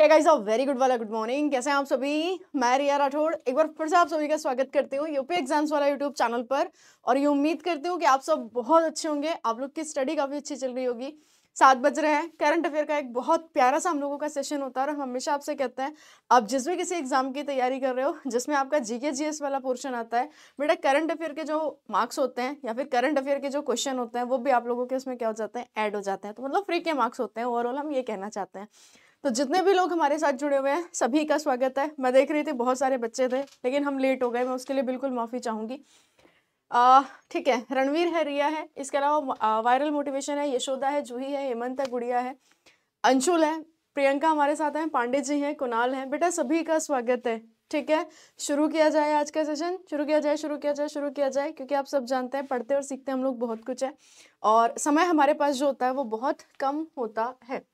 हे guys uh very good वाला good morning कैसे हैं आप सभी मैं रिया राठौड़ एक बार फिर से आप सभी का स्वागत करती हूँ यूपी एग्जाम्स वाला यूट्यूब चैनल पर और ये उम्मीद करती हूँ कि आप सब बहुत अच्छे होंगे आप लोग की स्टडी काफ़ी अच्छी चल रही होगी सात बज रहे हैं करंट अफेयर का एक बहुत प्यारा सा हम लोगों का सेशन होता है और हम हमेशा आपसे कहते हैं आप जिस भी किसी एग्जाम की तैयारी कर रहे हो जिसमें आपका जीके जीएस वाला पोर्शन आता है बेटा करंट अफेयर के जो मार्क्स होते हैं या फिर करंट अफेयर के जो क्वेश्चन होते हैं वो भी आप लोगों के उसमें क्या हो जाते हैं ऐड हो जाते हैं तो मतलब फ्री के मार्क्स होते हैं ओवरऑल हम ये कहना चाहते हैं तो जितने भी लोग हमारे साथ जुड़े हुए हैं सभी का स्वागत है मैं देख रही थी बहुत सारे बच्चे थे लेकिन हम लेट हो गए मैं उसके लिए बिल्कुल माफ़ी चाहूँगी ठीक है रणवीर है रिया है इसके अलावा वायरल मोटिवेशन है यशोदा है जूही है हेमंत है गुड़िया है अंशुल है प्रियंका हमारे साथ हैं पांडे जी हैं कुणाल हैं बेटा सभी का स्वागत है ठीक है शुरू किया जाए आज का सेशन शुरू किया जाए शुरू किया जाए शुरू किया जाए क्योंकि आप सब जानते हैं पढ़ते और सीखते हम लोग बहुत कुछ है और समय हमारे पास जो होता है वो बहुत कम होता है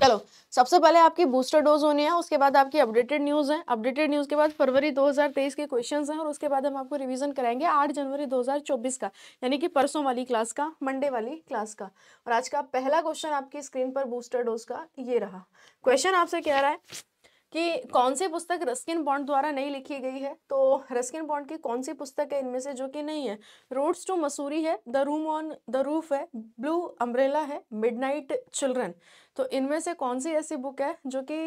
चलो सबसे पहले आपकी बूस्टर डोज होनी है उसके बाद आपकी अपडेटेड न्यूज़ है अपडेटेड न्यूज़ के बाद फरवरी 2023 के क्वेश्चंस हैं और उसके बाद हम आपको रिवीजन कराएंगे 8 जनवरी 2024 का यानी कि परसों वाली क्लास का मंडे वाली क्लास का और आज का पहला क्वेश्चन आपकी स्क्रीन पर बूस्टर डोज का ये रहा क्वेश्चन आपसे कह रहा है कि कौन सी पुस्तक रस्किन बॉन्ड द्वारा नहीं लिखी गई है तो रस्किन बॉन्ड की कौन सी पुस्तक है इनमें से जो कि नहीं है रोड्स टू मसूरी है the room on the roof है ब्लू अम्ब्रेला है नाइट चिल्ड्रन तो इनमें से कौन सी ऐसी बुक है जो कि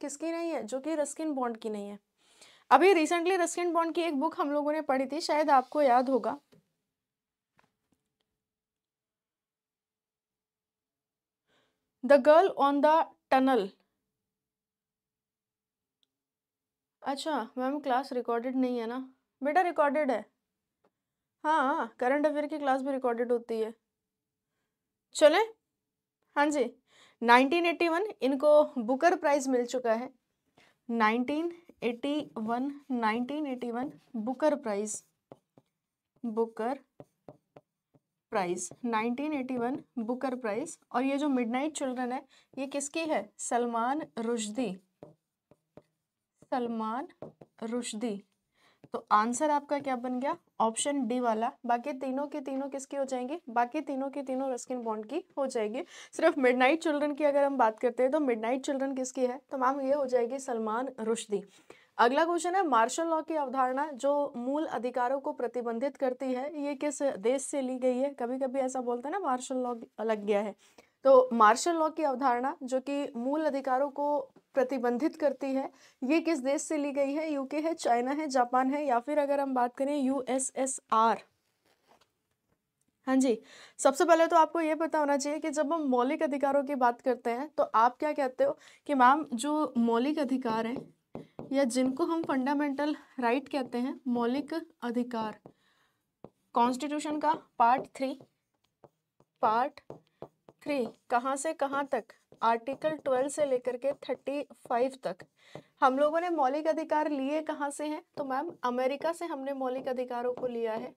किसकी नहीं है जो कि रस्किन बॉन्ड की नहीं है अभी रिसेंटली रस्किन बॉन्ड की एक बुक हम लोगों ने पढ़ी थी शायद आपको याद होगा the girl on the tunnel अच्छा मैम क्लास रिकॉर्डेड नहीं है ना बेटा रिकॉर्डेड है हाँ करंट हाँ, अफेयर की क्लास भी रिकॉर्डेड होती है चले हाँ जी 1981 इनको बुकर प्राइज़ मिल चुका है 1981 1981 Booker prize Booker prize 1981 Booker prize और ये जो मिडनाइट चिल्ड्रन है ये किसकी है सलमान रुशदी सलमान रुशदी तो आंसर आपका क्या बन गया ऑप्शन डी वाला बाकी तीनों के तीनों किसकी हो जाएंगी बाकी तीनों के तीनों रस्किन बॉन्ड की हो जाएगी सिर्फ मिडनाइट चिल्ड्रन की अगर हम बात करते हैं तो मिडनाइट चिल्ड्रन किसकी है तो मैम ये हो जाएगी सलमान रुशदी अगला क्वेश्चन है मार्शल लॉ की अवधारणा जो मूल अधिकारों को प्रतिबंधित करती है ये किस देश से ली गई है कभी कभी ऐसा बोलते हैं ना मार्शल लॉ लग गया है तो मार्शल लॉ की अवधारणा जो कि मूल अधिकारों को प्रतिबंधित करती है ये किस देश से ली गई है यूके है चाइना है जापान है या फिर अगर हम बात करें यूएसएसआर हाँ जी सबसे पहले तो आपको ये पता होना चाहिए कि जब हम मौलिक अधिकारों की बात करते हैं तो आप क्या कहते हो कि मैम जो मौलिक अधिकार हैं या जिनको हम फंडामेंटल राइट कहते हैं मौलिक अधिकार कॉन्स्टिट्यूशन का पार्ट थ्री पार्ट थ्री कहाँ से कहाँ तक आर्टिकल 12 से लेकर के 35 तक हम लोगों ने मौलिक अधिकार लिए कहाँ से हैं तो मैम अमेरिका से हमने मौलिक अधिकारों को लिया है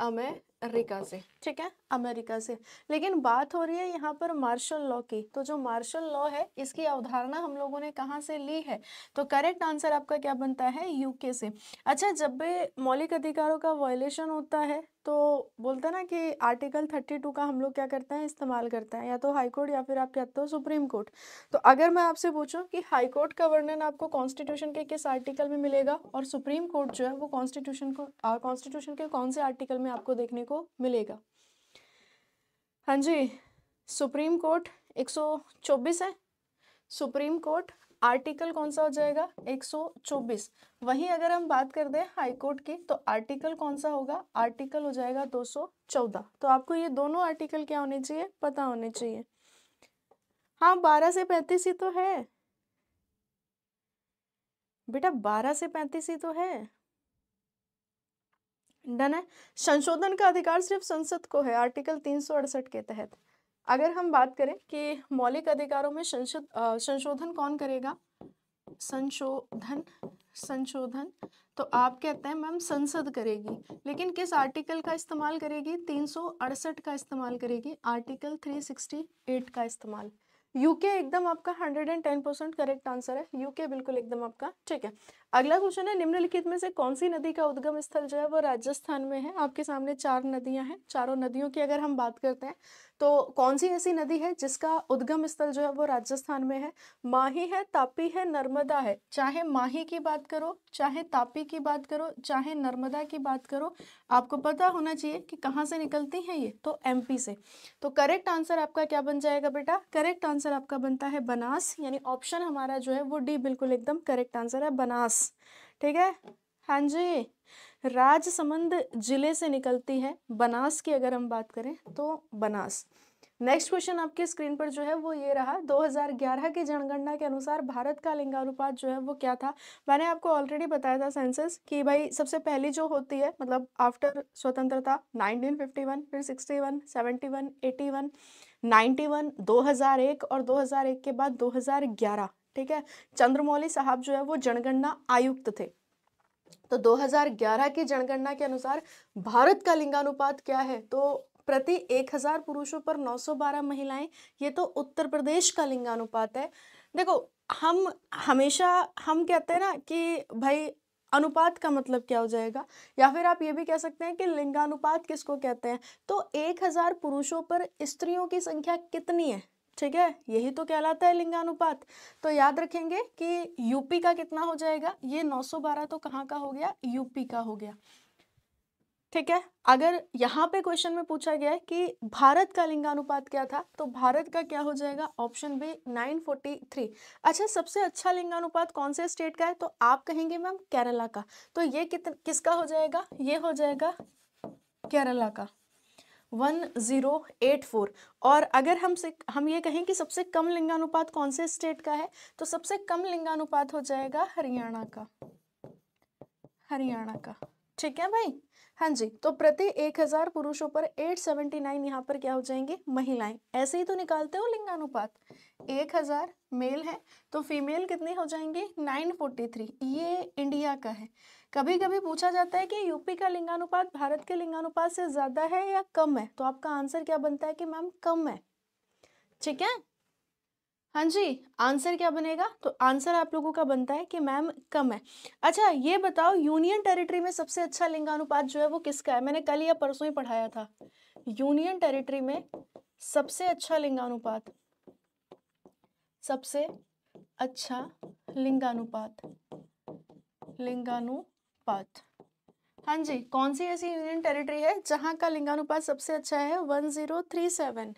अमेरिका से ठीक है अमेरिका से लेकिन बात हो रही है यहाँ पर मार्शल लॉ की तो जो मार्शल लॉ है इसकी अवधारणा हम लोगों ने कहाँ से ली है तो करेक्ट आंसर आपका क्या बनता है यूके से अच्छा जब भी मौलिक अधिकारों का वायलेशन होता है तो बोलते ना कि आर्टिकल थर्टी टू का हम लोग क्या करते हैं इस्तेमाल करते हैं या तो हाईकोर्ट या फिर आप कहते हो सुप्रीम कोर्ट तो अगर मैं आपसे पूछूँ कि हाईकोर्ट का वर्णन आपको कॉन्स्टिट्यूशन के किस आर्टिकल में मिलेगा और सुप्रीम कोर्ट जो है वो कॉन्स्टिट्यूशन को कॉन्स्टिट्यूशन के कौन से आर्टिकल में आपको देखने को मिलेगा हाँ जी सुप्रीम कोर्ट 124 है सुप्रीम कोर्ट आर्टिकल कौन सा हो जाएगा 124 वहीं अगर हम बात कर दें हाई कोर्ट की तो आर्टिकल कौन सा होगा आर्टिकल हो जाएगा 214 तो आपको ये दोनों आर्टिकल क्या होने चाहिए पता होने चाहिए हाँ 12 से 35 ही तो है बेटा बारह से पैंतीस ही तो है डन है संशोधन का अधिकार सिर्फ संसद को है आर्टिकल तीन के तहत अगर हम बात करें कि मौलिक अधिकारों में संशोध संशोधन कौन करेगा संशोधन संशोधन तो आप कहते हैं मैम संसद करेगी लेकिन किस आर्टिकल का इस्तेमाल करेगी तीन का इस्तेमाल करेगी आर्टिकल 368 का इस्तेमाल यूके एकदम आपका 110 परसेंट करेक्ट आंसर है यूके बिल्कुल एकदम आपका ठीक है अगला क्वेश्चन है निम्नलिखित में से कौन सी नदी का उद्गम स्थल जो है वो राजस्थान में है आपके सामने चार नदियां हैं चारों नदियों की अगर हम बात करते हैं तो कौन सी ऐसी नदी है जिसका उद्गम स्थल जो है वो राजस्थान में है माही है तापी है नर्मदा है चाहे माही की बात करो चाहे तापी की बात करो चाहे नर्मदा की बात करो आपको पता होना चाहिए कि कहाँ से निकलती हैं ये तो एमपी से तो करेक्ट आंसर आपका क्या बन जाएगा बेटा करेक्ट आंसर आपका बनता है बनास यानी ऑप्शन हमारा जो है वो डी बिल्कुल एकदम करेक्ट आंसर है बनास ठीक है हाँ जी राजसमंद जिले से निकलती है बनास की अगर हम बात करें तो बनास नेक्स्ट क्वेश्चन आपके स्क्रीन पर जो है वो ये रहा 2011 की जनगणना के अनुसार भारत का लिंगानुपात जो है वो क्या था मैंने आपको ऑलरेडी बताया था सेंसस कि भाई सबसे पहली जो होती है मतलब आफ्टर स्वतंत्रता 1951 फिर 61 71 81 91 2001 और 2001 के बाद 2011 ठीक है चंद्रमौली साहब जो है वो जनगणना आयुक्त थे तो 2011 की जनगणना के अनुसार भारत का लिंगानुपात क्या है तो प्रति 1000 पुरुषों पर 912 महिलाएं ये तो उत्तर प्रदेश का लिंगानुपात है देखो हम हमेशा हम कहते हैं ना कि भाई अनुपात का मतलब क्या हो जाएगा या फिर आप ये भी कह सकते हैं कि लिंगानुपात किसको कहते हैं तो 1000 पुरुषों पर स्त्रियों की संख्या कितनी है ठीक है यही तो कहलाता है लिंगानुपात तो याद रखेंगे कि यूपी का कितना हो जाएगा ये 912 तो कहाँ का हो गया यूपी का हो गया ठीक है अगर यहाँ पे क्वेश्चन में पूछा गया है कि भारत का लिंगानुपात क्या था तो भारत का क्या हो जाएगा ऑप्शन बी 943 अच्छा सबसे अच्छा लिंगानुपात कौन से स्टेट का है तो आप कहेंगे मैम केरला का तो ये कितना किसका हो जाएगा ये हो जाएगा केरला का वन ज़ीरो एट फोर और अगर हम से हम ये कहें कि सबसे कम लिंगानुपात कौन से स्टेट का है तो सबसे कम लिंगानुपात हो जाएगा हरियाणा का हरियाणा का ठीक है भाई हाँ जी तो प्रति एक हजार पुरुषों पर एट सेवेंटी नाइन यहाँ पर क्या हो जाएंगे महिलाएं ऐसे ही तो निकालते हो लिंगानुपात एक हजार मेल है तो फीमेल कितनी हो जाएंगी नाइन फोर्टी थ्री ये इंडिया का है कभी कभी पूछा जाता है कि यूपी का लिंगानुपात भारत के लिंगानुपात से ज़्यादा है या कम है तो आपका आंसर क्या बनता है कि मैम कम है ठीक है हाँ जी आंसर क्या बनेगा तो आंसर आप लोगों का बनता है कि मैम कम है अच्छा ये बताओ यूनियन टेरिटरी में सबसे अच्छा लिंगानुपात जो है वो किसका है मैंने कल या परसों ही पढ़ाया था यूनियन टेरिटरी में सबसे अच्छा लिंगानुपात सबसे अच्छा लिंगानुपात लिंगानुपात पाथ हाँ जी कौन सी ऐसी यूनियन टेरिटरी है जहाँ का लिंगानुपात सबसे अच्छा है one zero three seven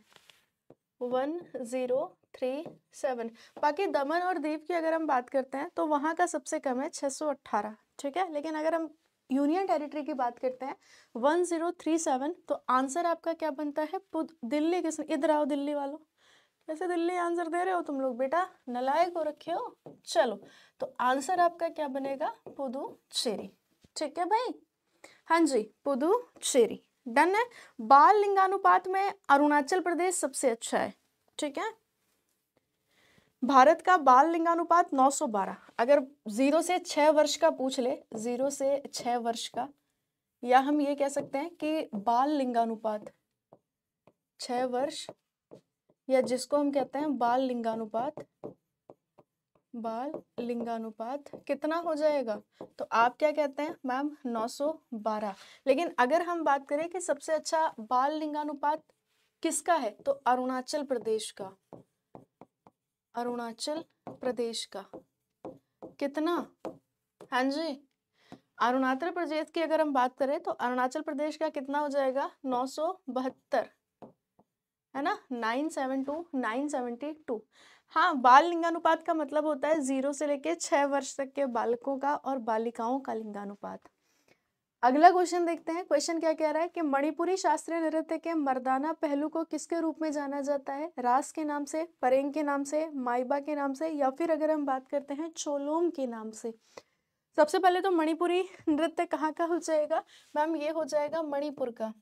one zero three seven बाकी दमन और दीप की अगर हम बात करते हैं तो वहाँ का सबसे कम है छः सौ अट्ठारह ठीक है लेकिन अगर हम यूनियन टेरिटरी की बात करते हैं वन जीरो थ्री सेवन तो आंसर आपका क्या बनता है दिल्ली किस इधर आओ दिल्ली वालों कैसे दिल्ली आंसर दे रहे हो तुम लोग बेटा नलायक हो रखे हो चलो तो आंसर आपका क्या बनेगा पुदुचेरी ठीक है भाई हाँ जी पुदुचेरी डन है बाल लिंगानुपात में अरुणाचल प्रदेश सबसे अच्छा है ठीक है भारत का बाल लिंगानुपात 912 अगर जीरो से छह वर्ष का पूछ ले जीरो से छह वर्ष का या हम ये कह सकते हैं कि बाल लिंगानुपात छह वर्ष या जिसको हम कहते हैं बाल लिंगानुपात बाल लिंगानुपात कितना हो जाएगा तो आप क्या कहते हैं मैम 912 लेकिन अगर हम बात करें कि सबसे अच्छा बाल लिंगानुपात किसका है तो अरुणाचल प्रदेश का अरुणाचल प्रदेश का कितना हाँ जी अरुणाचल प्रदेश की अगर हम बात करें तो अरुणाचल प्रदेश का कितना हो जाएगा नौ है ना nine seven two nine seventy two हाँ बाल लिंगानुपात का मतलब होता है जीरो से लेके छः वर्ष तक के बालकों का और बालिकाओं का लिंगानुपात अगला क्वेश्चन देखते हैं क्वेश्चन क्या कह रहा है कि मणिपुरी शास्त्रीय नृत्य के मर्दाना पहलू को किसके रूप में जाना जाता है रास के नाम से परेंग के नाम से माइबा के नाम से या फिर अगर हम बात करते हैं चोलोम के नाम से सबसे पहले तो मणिपुरी नृत्य कहाँ का हो जाएगा मैम ये हो जाएगा मणिपुर का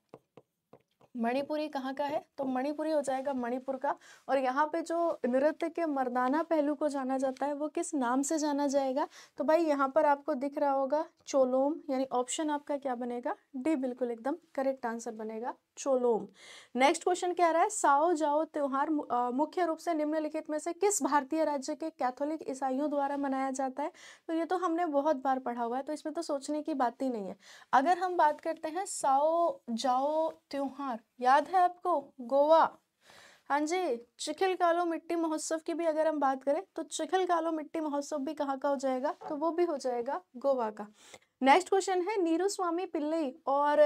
मणिपुरी कहाँ का है तो मणिपुरी हो जाएगा मणिपुर का और यहाँ पे जो नृत्य के मर्दाना पहलू को जाना जाता है वो किस नाम से जाना जाएगा तो भाई यहाँ पर आपको दिख रहा होगा चोलोम यानी ऑप्शन आपका क्या बनेगा डी बिल्कुल एकदम करेक्ट आंसर बनेगा चोलोम नेक्स्ट क्वेश्चन क्या रहा है साओ जाओ त्यौहार मुख्य रूप से निम्नलिखित में से किस भारतीय राज्य के कैथोलिक ईसाइयों द्वारा मनाया जाता है तो ये तो हमने बहुत बार पढ़ा हुआ है तो इसमें तो सोचने की बात ही नहीं है अगर हम बात करते हैं साओ जाओ त्यौहार याद है आपको गोवा हाँ जी चिखिल कालो मिट्टी महोत्सव की भी अगर हम बात करें तो चिखिल कालो मिट्टी महोत्सव भी कहाँ का हो जाएगा तो वो भी हो जाएगा गोवा का नेक्स्ट क्वेश्चन है नीरू स्वामी पिल्लई और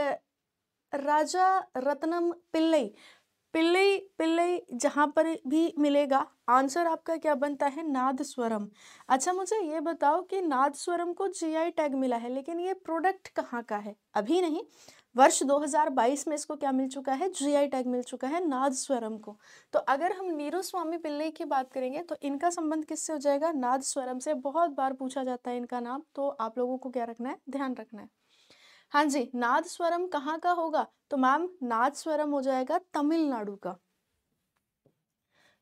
राजा रत्नम पिल्लई पिल्लई पिल्लई जहाँ पर भी मिलेगा आंसर आपका क्या बनता है नाद स्वरम अच्छा मुझे ये बताओ कि नाद स्वरम को जीआई टैग मिला है लेकिन ये प्रोडक्ट कहाँ का है अभी नहीं वर्ष 2022 में इसको क्या मिल चुका है जीआई टैग मिल चुका है नाद स्वरम को तो अगर हम नीरू स्वामी पिल्लई की बात करेंगे तो इनका संबंध किससे हो जाएगा नाद स्वरम से बहुत बार पूछा जाता है इनका नाम तो आप लोगों को क्या रखना है ध्यान रखना है हाँ जी नाद स्वरम कहाँ का होगा तो मैम नाद स्वरम हो जाएगा तमिलनाडु का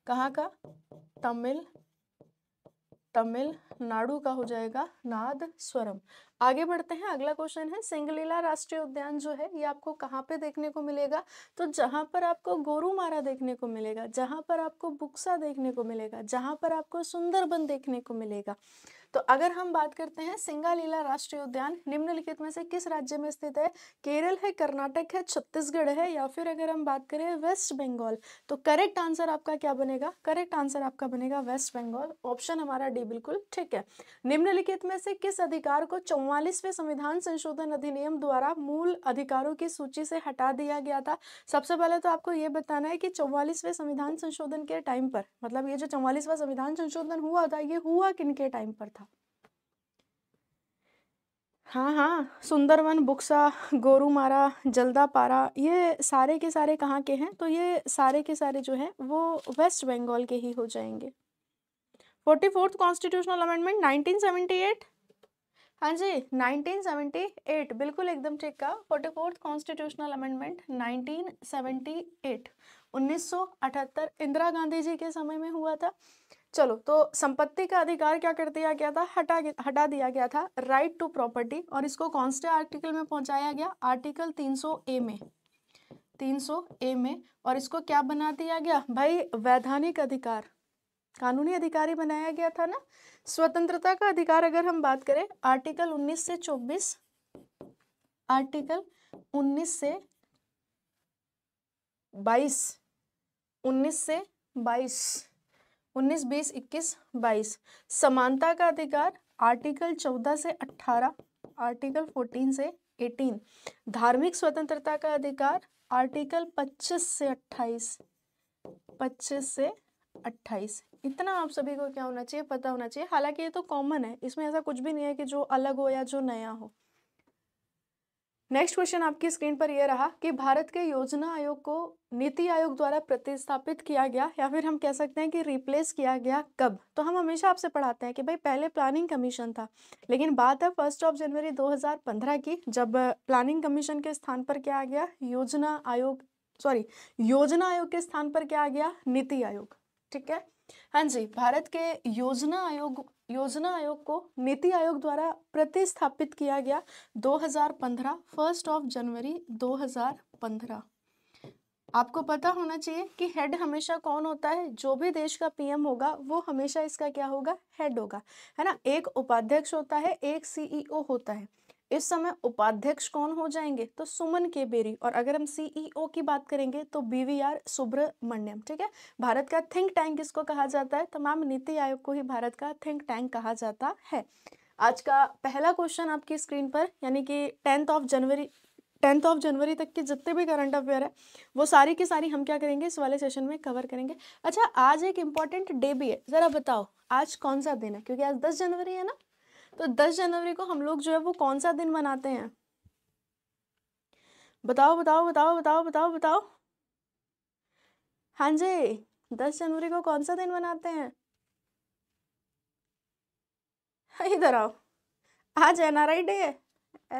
कहाँ का तमिल तमिलनाडु का हो जाएगा नाद स्वरम आगे बढ़ते हैं अगला क्वेश्चन है सिंगलीला राष्ट्रीय उद्यान जो है ये आपको कहाँ पे देखने को मिलेगा तो जहाँ पर आपको गोरुमारा देखने को मिलेगा जहाँ पर आपको बुक्सा देखने को मिलेगा जहाँ पर आपको सुंदरबन देखने को मिलेगा तो अगर हम बात करते हैं सिंगालीला राष्ट्रीय उद्यान निम्नलिखित में से किस राज्य में स्थित है केरल है कर्नाटक है छत्तीसगढ़ है या फिर अगर हम बात करें वेस्ट बंगाल तो करेक्ट आंसर आपका क्या बनेगा करेक्ट आंसर आपका बनेगा वेस्ट बंगाल ऑप्शन हमारा डी बिल्कुल ठीक है निम्नलिखित में से किस अधिकार को चौवालीसवें संविधान संशोधन अधिनियम द्वारा मूल अधिकारों की सूची से हटा दिया गया था सबसे पहले तो आपको ये बताना है कि चौवालीसवें संविधान संशोधन के टाइम पर मतलब ये जो चौवालीसवा संविधान संशोधन हुआ था ये हुआ किन के टाइम पर था हाँ हाँ सुंदरवन बुक्सा गोरूमारा जल्दापारा ये सारे के सारे कहाँ के हैं तो ये सारे के सारे जो हैं वो वेस्ट बंगाल के ही हो जाएंगे forty fourth constitutional amendment nineteen seventy eight हाँ जी नाइनटीन सेवेंटी एट बिल्कुल एकदम ठीक का forty fourth constitutional amendment nineteen seventy eight उन्नीस सौ अठहत्तर इंदिरा गांधी जी के समय में हुआ था चलो तो संपत्ति का अधिकार क्या कर दिया गया था हटा हटा दिया गया था राइट टू प्रॉपर्टी और इसको कौन से आर्टिकल में पहुंचाया गया आर्टिकल 300 ए में 300 ए में और इसको क्या बना दिया गया भाई वैधानिक अधिकार कानूनी अधिकारी बनाया गया था ना स्वतंत्रता का अधिकार अगर हम बात करें आर्टिकल 19 से 24 आर्टिकल 19 से 22 19 से 22 उन्नीस बीस इक्कीस बाईस समानता का अधिकार आर्टिकल चौदह से अट्ठारह आर्टिकल फोर्टीन से एटीन धार्मिक स्वतंत्रता का अधिकार आर्टिकल पच्चीस से अट्ठाईस पच्चीस से अट्ठाईस इतना आप सभी को क्या होना चाहिए पता होना चाहिए हालांकि ये तो कॉमन है इसमें ऐसा कुछ भी नहीं है कि जो अलग हो या जो नया हो नेक्स्ट क्वेश्चन आपकी स्क्रीन पर यह रहा कि भारत के योजना आयोग को नीति आयोग द्वारा प्रतिस्थापित किया गया या फिर हम कह सकते हैं कि रिप्लेस किया गया कब तो हम हमेशा आपसे पढ़ाते हैं कि भाई पहले प्लानिंग कमीशन था लेकिन बात है फर्स्ट ऑफ जनवरी 2015 की जब प्लानिंग कमीशन के स्थान पर क्या आ गया योजना आयोग सॉरी योजना आयोग के स्थान पर क्या आ गया नीति आयोग ठीक है हाँ जी भारत के योजना आयोग योजना आयोग को नीति आयोग द्वारा प्रतिस्थापित किया गया 2015 फर्स्ट ऑफ जनवरी 2015 आपको पता होना चाहिए कि हेड हमेशा कौन होता है जो भी देश का पीएम होगा वो हमेशा इसका क्या होगा हेड होगा है ना एक उपाध्यक्ष होता है एक सीईओ e होता है इस समय उपाध्यक्ष कौन हो जाएंगे तो सुमन के बेरी और अगर हम सीईओ e की बात करेंगे तो बीवीआर सुब्रमण्यम ठीक है भारत का थिंक टैंक किसको कहा जाता है तो मैम नीति आयोग को ही भारत का थिंक टैंक कहा जाता है आज का पहला क्वेश्चन आपकी स्क्रीन पर यानी कि tenth of January tenth of January तक के जितने भी करंट अफेयर है वो सारी की सारी हम क्या करेंगे इस वाले सेशन में कवर करेंगे अच्छा आज एक इम्पॉर्टेंट डे भी है ज़रा बताओ आज कौन सा दिन है क्योंकि आज दस जनवरी है ना तो 10 जनवरी को हम लोग जो है वो कौन सा दिन मनाते हैं बताओ बताओ बताओ बताओ बताओ बताओ हाँ जी दस जनवरी को कौन सा दिन मनाते हैं हाँ, इधर आओ आज एन आर आई डे है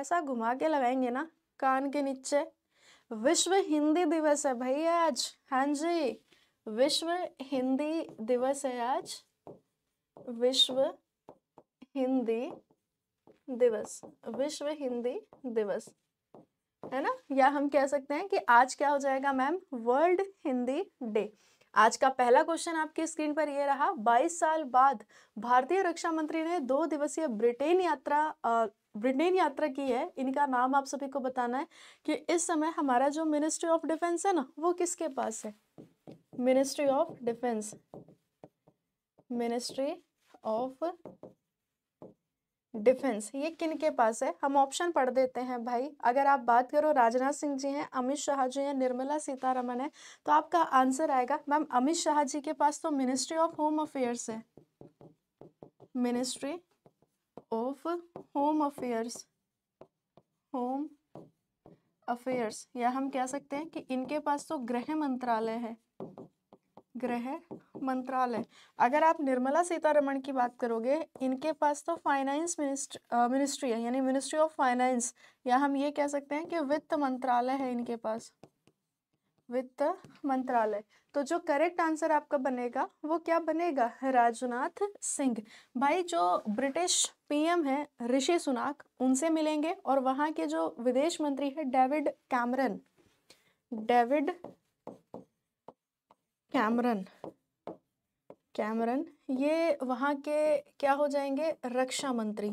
ऐसा घुमा के लगाएंगे ना कान के नीचे विश्व हिंदी दिवस है भाई आज हाँ जी विश्व हिंदी दिवस है आज विश्व हिंदी दिवस विश्व हिंदी दिवस है ना या हम कह सकते हैं कि आज क्या हो जाएगा मैम वर्ल्ड हिंदी डे आज का पहला क्वेश्चन आपकी स्क्रीन पर यह रहा 22 साल बाद भारतीय रक्षा मंत्री ने दो दिवसीय ब्रिटेन यात्रा ब्रिटेन यात्रा की है इनका नाम आप सभी को बताना है कि इस समय हमारा जो मिनिस्ट्री ऑफ डिफेंस है ना वो किसके पास है ministry of defence ministry of defence ये किन के पास है हम ऑप्शन पढ़ देते हैं भाई अगर आप बात करो राजनाथ सिंह जी हैं अमित शाह जी हैं निर्मला सीतारमन है तो आपका आंसर आएगा मैम अमित शाह जी के पास तो मिनिस्ट्री ऑफ होम अफेयर्स है ministry of home affairs home affairs या हम कह सकते हैं कि इनके पास तो गृह मंत्रालय है गृह मंत्रालय अगर आप निर्मला सीतारमण की बात करोगे इनके पास तो फाइनेंस मिनिस्ट मिनिस्ट्री है यानी मिनिस्ट्री ऑफ फाइनेंस या हम ये कह सकते हैं कि वित्त मंत्रालय है इनके पास वित्त मंत्रालय तो जो करेक्ट आंसर आपका बनेगा वो क्या बनेगा राजनाथ सिंह भाई जो ब्रिटिश पीएम है ऋषि सुनाक उनसे मिलेंगे और वहाँ के जो विदेश मंत्री है David Cameron David Cameron Cameron ये वहाँ के क्या हो जाएंगे रक्षा मंत्री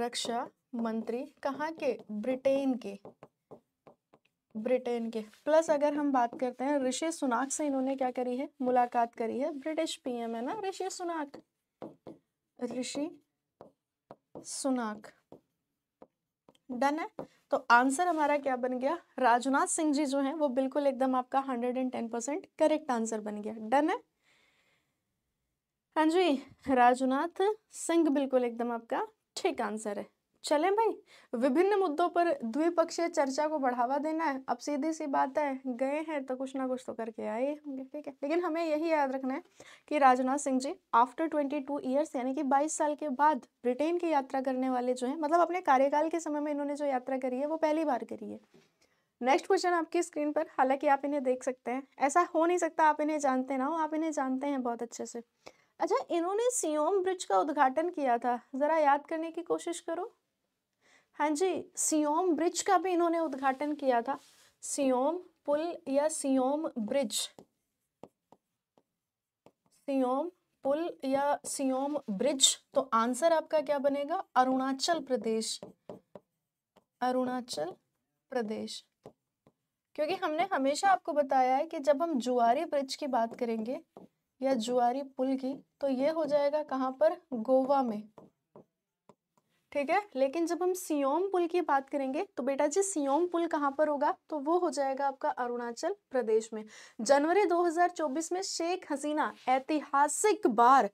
रक्षा मंत्री कहाँ के ब्रिटेन के ब्रिटेन के प्लस अगर हम बात करते हैं ऋषि सुनाक से इन्होंने क्या करी है मुलाकात करी है ब्रिटिश पीएम है ना ऋषि सुनाक ऋषि सुनाक डन है तो आंसर हमारा क्या बन गया राजनाथ सिंह जी जो है वो बिल्कुल एकदम आपका hundred and ten percent correct answer बन गया डन है हाँ जी राजनाथ सिंह बिल्कुल एकदम आपका ठीक आंसर है चलें भाई विभिन्न मुद्दों पर द्विपक्षीय चर्चा को बढ़ावा देना है अब सीधी सी बात है गए हैं तो कुछ ना कुछ तो करके आए होंगे ठीक है लेकिन हमें यही याद रखना है कि Rajnath Singh ji after twenty two years यानी कि बाईस साल के बाद ब्रिटेन की यात्रा करने वाले जो हैं मतलब अपने कार्यकाल के समय में इन्होंने जो यात्रा करी है वो पहली बार करी है नेक्स्ट क्वेश्चन आपकी स्क्रीन पर हालांकि आप इन्हें देख सकते हैं ऐसा हो नहीं सकता आप इन्हें जानते ना हो आप इन्हें जानते हैं बहुत अच्छे से अच्छा इन्होंने सियोम ब्रिज का उद्घाटन किया था ज़रा याद करने की कोशिश करो हाँ जी सियोम ब्रिज का भी इन्होंने उद्घाटन किया था सियोम पुल या सियोम ब्रिज सियोम पुल या सियोम ब्रिज तो आंसर आपका क्या बनेगा अरुणाचल प्रदेश अरुणाचल प्रदेश क्योंकि हमने हमेशा आपको बताया है कि जब हम जुआरी ब्रिज की बात करेंगे या जुआरी पुल की तो ये हो जाएगा कहाँ पर गोवा में ठीक है लेकिन जब हम सियोम पुल की बात करेंगे तो बेटा जी सियोम पुल कहाँ पर होगा तो वो हो जाएगा आपका अरुणाचल प्रदेश में जनवरी 2024 में शेख हसीना ऐतिहासिक बार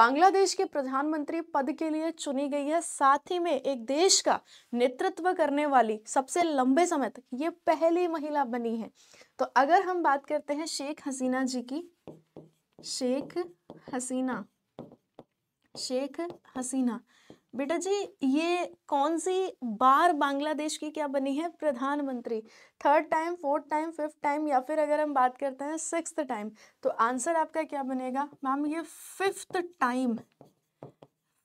बांग्लादेश के प्रधानमंत्री पद के लिए चुनी गई है साथ ही में एक देश का नेतृत्व करने वाली सबसे लंबे समय तक ये पहली महिला बनी है तो अगर हम बात करते हैं शेख हसीना जी की शेख हसीना शेख हसीना बेटा जी ये कौन सी बार बांग्लादेश की क्या बनी है प्रधानमंत्री third time fourth time fifth time या फिर अगर हम बात करते हैं सिक्स टाइम तो आंसर आपका क्या बनेगा मैम ये fifth time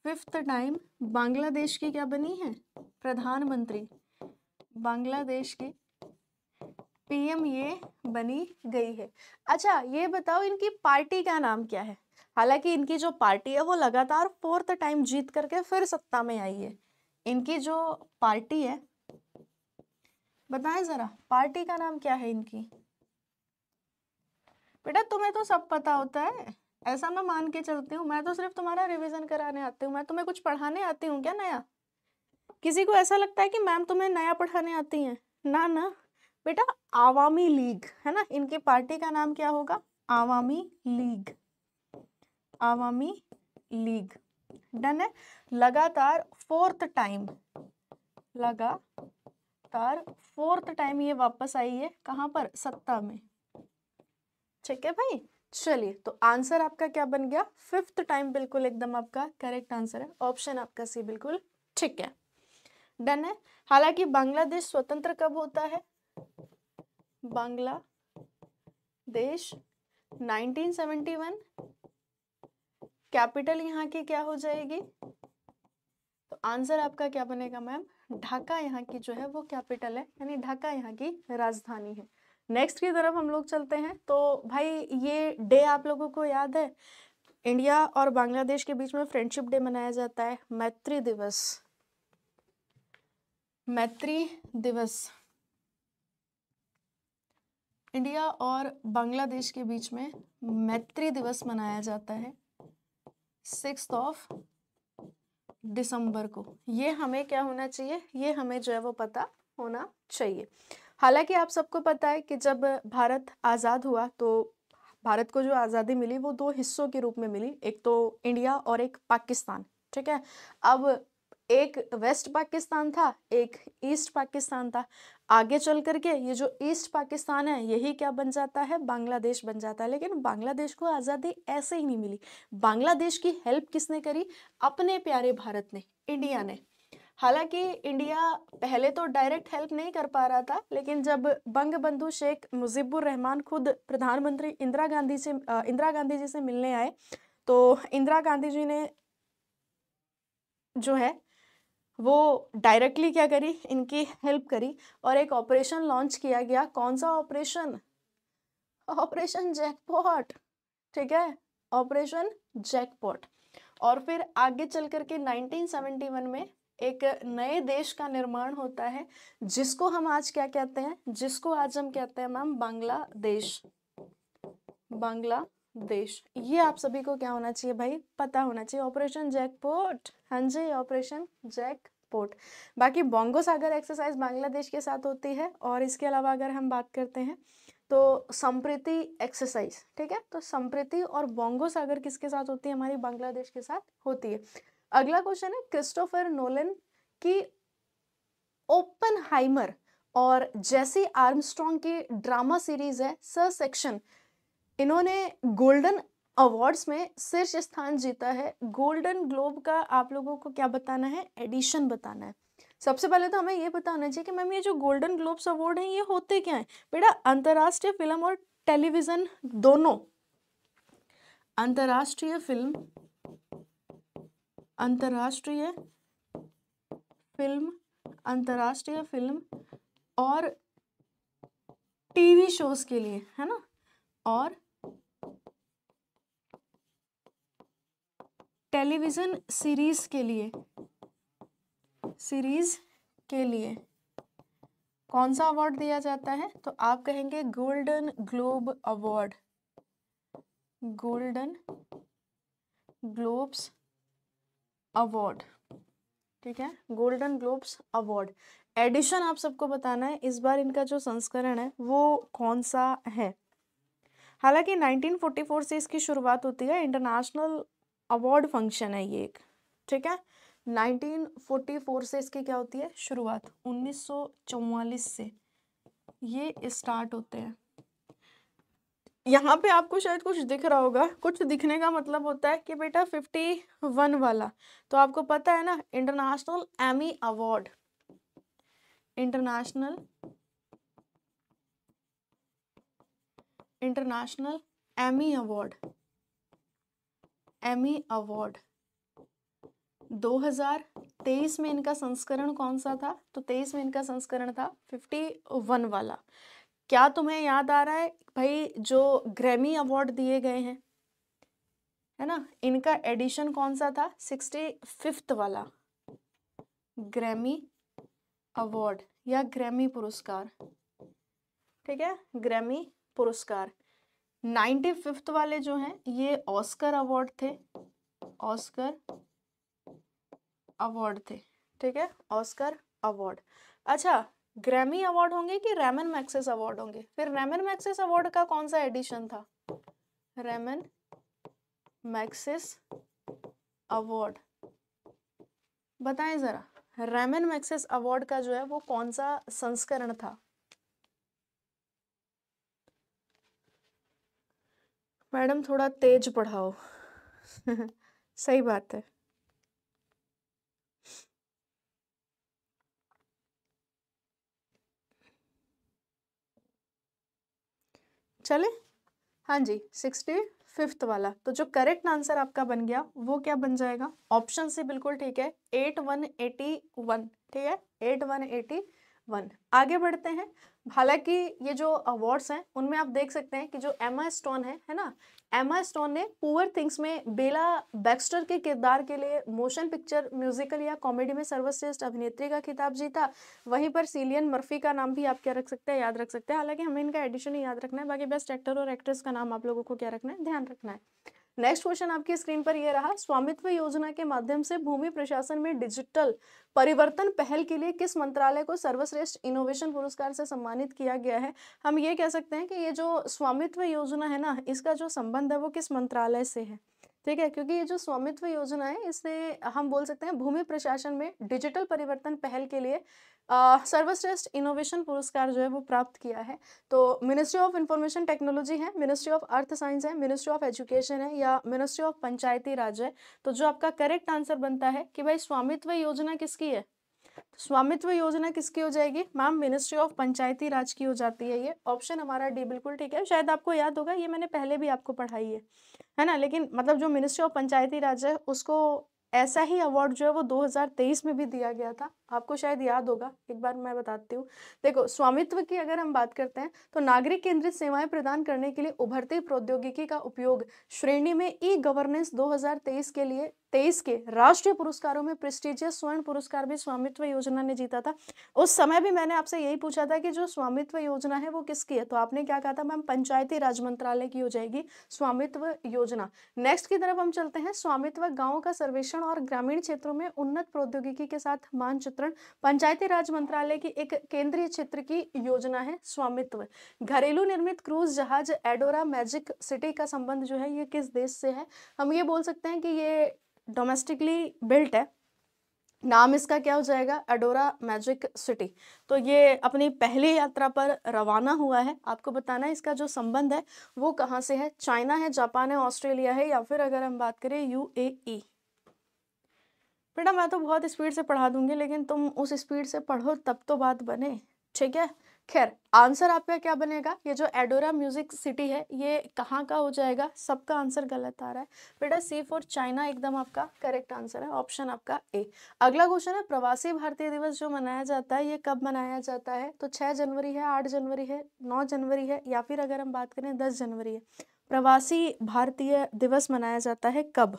fifth time Bangladesh की क्या बनी है प्रधानमंत्री बांग्लादेश की पीएम ये बनी गई है अच्छा ये बताओ इनकी पार्टी का नाम क्या है हालांकि इनकी जो पार्टी है वो लगातार फोर्थ टाइम जीत करके फिर सत्ता में आई है इनकी जो पार्टी है बताएं जरा पार्टी का नाम क्या है इनकी बेटा तुम्हें तो सब पता होता है ऐसा मैं मान के चलती हूँ मैं तो सिर्फ तुम्हारा रिवीजन कराने आती हूँ मैं तुम्हें कुछ पढ़ाने आती हूँ क्या नया किसी को ऐसा लगता है कि मैम तुम्हें नया पढ़ाने आती हैं ना ना बेटा आवामी लीग है ना इनकी पार्टी का नाम क्या होगा Awami League Awami League done है लगातार फोर्थ टाइम लगातार फोर्थ टाइम ये वापस आई है कहां पर सत्ता में ठीक है भाई चलिए तो आंसर आपका क्या बन गया फिफ्थ टाइम बिल्कुल एकदम आपका करेक्ट आंसर है ऑप्शन आपका सी बिल्कुल ठीक है डन है हालांकि बांग्लादेश स्वतंत्र कब होता है बांग्ला देश 1971 कैपिटल यहाँ की क्या हो जाएगी तो आंसर आपका क्या बनेगा मैम ढाका यहाँ की जो है वो कैपिटल है यानी ढाका यहाँ की राजधानी है नेक्स्ट की तरफ हम लोग चलते हैं तो भाई ये डे आप लोगों को याद है इंडिया और बांग्लादेश के बीच में फ्रेंडशिप डे मनाया जाता है मैत्री दिवस मैत्री दिवस इंडिया और बांग्लादेश के बीच में मैत्री दिवस मनाया जाता है सिक्स ऑफ दिसंबर को ये हमें क्या होना चाहिए ये हमें जो है वो पता होना चाहिए हालांकि आप सबको पता है कि जब भारत आज़ाद हुआ तो भारत को जो आज़ादी मिली वो दो हिस्सों के रूप में मिली एक तो इंडिया और एक पाकिस्तान ठीक है अब एक वेस्ट पाकिस्तान था एक ईस्ट पाकिस्तान था आगे चल करके ये जो ईस्ट पाकिस्तान है यही क्या बन जाता है बांग्लादेश बन जाता है लेकिन बांग्लादेश को आज़ादी ऐसे ही नहीं मिली बांग्लादेश की हेल्प किसने करी अपने प्यारे भारत ने इंडिया ने हालांकि इंडिया पहले तो डायरेक्ट हेल्प नहीं कर पा रहा था लेकिन जब बंग बंधु शेख मुजीबुर रहमान खुद प्रधानमंत्री इंदिरा गांधी से इंदिरा गांधी जी से मिलने आए तो इंदिरा गांधी जी ने जो है वो डायरेक्टली क्या करी इनकी हेल्प करी और एक ऑपरेशन लॉन्च किया गया कौन सा ऑपरेशन ऑपरेशन जैकपॉट ठीक है ऑपरेशन जैकपॉट और फिर आगे चल करके 1971 में एक नए देश का निर्माण होता है जिसको हम आज क्या कहते हैं जिसको आज हम कहते हैं मैम बांग्लादेश बांग्लादेश ये आप सभी को क्या होना चाहिए भाई पता होना चाहिए ऑपरेशन जैकपॉट हाँ जी ऑपरेशन जैक पोर्ट बाकी बोंगो सागर एक्सरसाइज बांग्लादेश के साथ होती है और इसके अलावा अगर हम बात करते हैं तो संप्रीति एक्सरसाइज ठीक है तो संप्रीति और बोंगो सागर किसके साथ होती है हमारी बांग्लादेश के साथ होती है अगला क्वेश्चन है क्रिस्टोफर नोलन की ओपन हाइमर और जैसी आर्मस्ट्रॉन्ग की ड्रामा सीरीज है सर सेक्शन इन्होंने गोल्डन अवार्ड्स में शीर्ष स्थान जीता है गोल्डन ग्लोब का आप लोगों को क्या बताना है एडिशन बताना है सबसे पहले तो हमें ये बताना चाहिए कि मैम ये जो गोल्डन ग्लोब्स अवार्ड हैं ये होते क्या हैं बेटा अंतर्राष्ट्रीय फिल्म और टेलीविज़न दोनों अंतर्राष्ट्रीय फिल्म अंतर्राष्ट्रीय फिल्म अंतर्राष्ट्रीय फिल्म और टीवी शोज़ के लिए है ना और टेलीविज़न सीरीज़ के लिए सीरीज़ के लिए कौन सा अवार्ड दिया जाता है तो आप कहेंगे golden globe award golden globes award ठीक है गोल्डन ग्लोब्स अवार्ड एडिशन आप सबको बताना है इस बार इनका जो संस्करण है वो कौन सा है हालांकि 1944 से इसकी शुरुआत होती है इंटरनेशनल अवार्ड फंक्शन है ये एक ठीक है 1944 से इसकी क्या होती है शुरुआत 1944 से ये स्टार्ट होते हैं यहाँ पे आपको शायद कुछ दिख रहा होगा कुछ दिखने का मतलब होता है कि बेटा 51 वाला तो आपको पता है ना international Emmy award international international Emmy award Emmy award 2023 में इनका संस्करण कौन सा था तो 23 में इनका संस्करण था 51 वाला क्या तुम्हें याद आ रहा है भाई जो ग्रैमी अवार्ड दिए गए हैं है ना इनका एडिशन कौन सा था सिक्सटी फिफ्थ वाला ग्रैमी अवार्ड या ग्रैमी पुरस्कार ठीक है ग्रैमी पुरस्कार नाइन्टी फिफ्थ वाले जो हैं ये ऑस्कर अवार्ड थे ऑस्कर अवार्ड थे ठीक है ऑस्कर अवार्ड अच्छा ग्रैमी अवार्ड होंगे कि रेमन मैक्सेस अवार्ड होंगे फिर रेमन मैक्सेस अवार्ड का कौन सा एडिशन था रेमन मैक्सेस अवार्ड बताएं ज़रा रेमन मैक्सेस अवार्ड का जो है वो कौन सा संस्करण था मैडम थोड़ा तेज पढ़ाओ सही बात है चले हाँ जी सिक्सटी फिफ्थ वाला तो जो करेक्ट आंसर आपका बन गया वो क्या बन जाएगा ऑप्शन से बिल्कुल ठीक है एट वन एटी वन ठीक है एट वन एटी वन आगे बढ़ते हैं हालांकि ये जो अवार्ड्स हैं उनमें आप देख सकते हैं कि जो एमा स्टोन है है ना एमा स्टोन ने पुअर थिंग्स में बेला बैक्स्टर के किरदार के लिए मोशन पिक्चर म्यूजिकल या कॉमेडी में सर्वश्रेष्ठ अभिनेत्री का खिताब जीता वहीं पर सीलियन मर्फी का नाम भी आप क्या रख सकते हैं याद रख सकते हैं हालांकि हमें इनका एडिशन ही याद रखना है बाकी बेस्ट एक्टर और एक्ट्रेस का नाम आप लोगों को क्या रखना है ध्यान रखना है नेक्स्ट क्वेश्चन आपकी स्क्रीन पर यह रहा स्वामित्व योजना के माध्यम से भूमि प्रशासन में डिजिटल परिवर्तन पहल के लिए किस मंत्रालय को सर्वश्रेष्ठ इनोवेशन पुरस्कार से सम्मानित किया गया है हम ये कह सकते हैं कि ये जो स्वामित्व योजना है ना इसका जो संबंध है वो किस मंत्रालय से है ठीक है क्योंकि ये जो स्वामित्व योजना है इससे हम बोल सकते हैं भूमि प्रशासन में डिजिटल परिवर्तन पहल के लिए सर्वश्रेष्ठ इनोवेशन पुरस्कार जो है वो प्राप्त किया है तो मिनिस्ट्री ऑफ इंफॉर्मेशन टेक्नोलॉजी है मिनिस्ट्री ऑफ अर्थ साइंस है मिनिस्ट्री ऑफ एजुकेशन है या मिनिस्ट्री ऑफ पंचायती राज है तो जो आपका करेक्ट आंसर बनता है कि भाई स्वामित्व योजना किसकी है तो स्वामित्व योजना किसकी हो जाएगी ma'am ministry of panchayati raj की हो जाती है ये ऑप्शन हमारा डी बिल्कुल ठीक है शायद आपको याद होगा ये मैंने पहले भी आपको पढ़ाई है है ना लेकिन मतलब जो मिनिस्ट्री ऑफ पंचायती राज है उसको ऐसा ही अवार्ड जो है वो 2023 में भी दिया गया था आपको शायद याद होगा एक बार मैं बताती हूँ देखो स्वामित्व की अगर हम बात करते हैं तो नागरिक केंद्रित सेवाएं प्रदान करने के लिए उभरती प्रौद्योगिकी का उपयोग श्रेणी में ई गवर्नेंस 2023 के लिए तेईस के राष्ट्रीय पुरस्कारों में प्रेस्टिजियस स्वर्ण पुरस्कार भी स्वामित्व योजना ने जीता था उस समय भी मैंने आपसे यही पूछा था कि जो स्वामित्व योजना है वो किसकी है तो आपने क्या कहा था मैम पंचायती राज मंत्रालय की हो जाएगी स्वामित्व योजना नेक्स्ट की तरफ हम चलते हैं स्वामित्व गाँव का सर्वेक्षण और ग्रामीण क्षेत्रों में उन्नत प्रौद्योगिकी के साथ मानचित्र वितरण पंचायती राज मंत्रालय की एक केंद्रीय क्षेत्र की योजना है स्वामित्व घरेलू निर्मित क्रूज जहाज एडोरा मैजिक सिटी का संबंध जो है ये किस देश से है हम ये बोल सकते हैं कि ये डोमेस्टिकली बिल्ट है नाम इसका क्या हो जाएगा एडोरा मैजिक सिटी तो ये अपनी पहली यात्रा पर रवाना हुआ है आपको बताना है इसका जो संबंध है वो कहाँ से है चाइना है जापान है ऑस्ट्रेलिया है या फिर अगर हम बात करें यूएई बेटा मैं तो बहुत स्पीड से पढ़ा दूंगी लेकिन तुम उस स्पीड से पढ़ो तब तो बात बने ठीक है खैर आंसर आपका क्या बनेगा ये जो एडोरा म्यूजिक सिटी है ये कहाँ का हो जाएगा सबका आंसर गलत आ रहा है बेटा सी फॉर चाइना एकदम आपका करेक्ट आंसर है ऑप्शन आपका ए अगला क्वेश्चन है प्रवासी भारतीय दिवस जो मनाया जाता है ये कब मनाया जाता है तो छः जनवरी है आठ जनवरी है नौ जनवरी है या फिर अगर हम बात करें दस जनवरी है प्रवासी भारतीय दिवस मनाया जाता है कब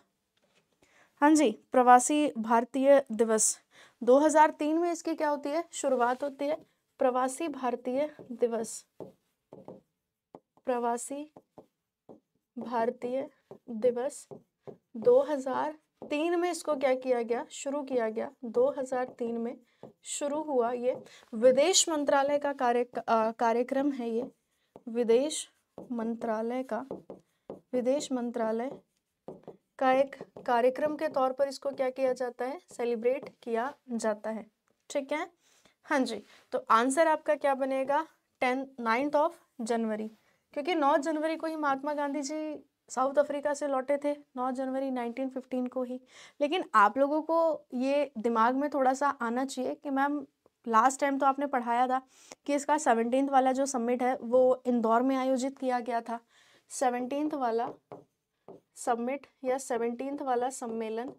हाँ जी प्रवासी भारतीय दिवस 2003 में इसकी क्या होती है शुरुआत होती है प्रवासी भारतीय दिवस प्रवासी भारतीय दिवस 2003 में इसको क्या किया गया शुरू किया गया 2003 में शुरू हुआ ये विदेश मंत्रालय का कार्य कार्यक्रम है ये विदेश मंत्रालय का विदेश मंत्रालय का एक कार्यक्रम के तौर पर इसको क्या किया जाता है सेलिब्रेट किया जाता है ठीक है हाँ जी तो आंसर आपका क्या बनेगा टेन नाइन्थ ऑफ जनवरी क्योंकि 9 जनवरी को ही महात्मा गांधी जी साउथ अफ्रीका से लौटे थे 9 जनवरी 1915 को ही लेकिन आप लोगों को ये दिमाग में थोड़ा सा आना चाहिए कि मैम लास्ट टाइम तो आपने पढ़ाया था कि इसका सेवनटीन वाला जो समिट है वो इंदौर में आयोजित किया गया था सेवनटीन वाला सबमिट या सेवनटीन वाला सम्मेलन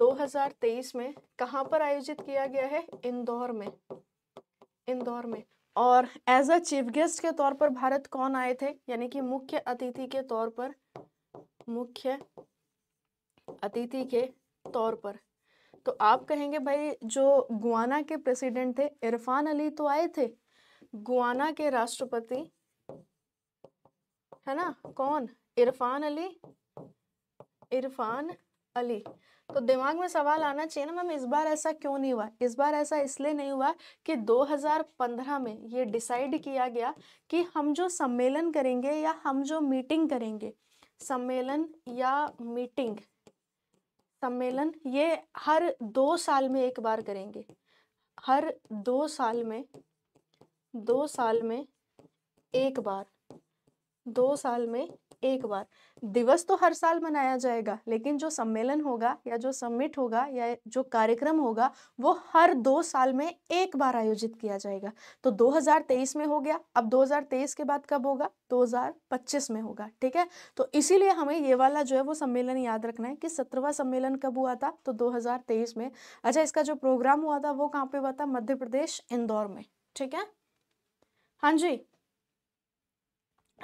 2023 में कहाँ पर आयोजित किया गया है इंदौर में इंदौर में और एज अ चीफ गेस्ट के तौर पर भारत कौन आए थे यानी कि मुख्य अतिथि के तौर पर मुख्य अतिथि के तौर पर तो आप कहेंगे भाई जो गुआना के प्रेसिडेंट थे इरफान अली तो आए थे गुआना के राष्ट्रपति है ना कौन इरफान अली इरफान अली तो दिमाग में सवाल आना चाहिए ना मैम इस बार ऐसा क्यों नहीं हुआ इस बार ऐसा इसलिए नहीं हुआ कि 2015 में ये डिसाइड किया गया कि हम जो सम्मेलन करेंगे या हम जो मीटिंग करेंगे सम्मेलन या मीटिंग सम्मेलन ये हर दो साल में एक बार करेंगे हर दो साल में दो साल में एक बार दो साल में एक बार दिवस तो हर साल मनाया जाएगा लेकिन जो सम्मेलन होगा या जो समिट होगा या जो कार्यक्रम होगा वो हर दो साल में एक बार आयोजित किया जाएगा तो 2023 में हो गया अब 2023 के बाद कब होगा 2025 में होगा ठीक है तो इसीलिए हमें ये वाला जो है वो सम्मेलन याद रखना है कि सत्रवा सम्मेलन कब हुआ था तो दो में अच्छा इसका जो प्रोग्राम हुआ था वो कहाँ पे हुआ था मध्य प्रदेश इंदौर में ठीक है हाँ जी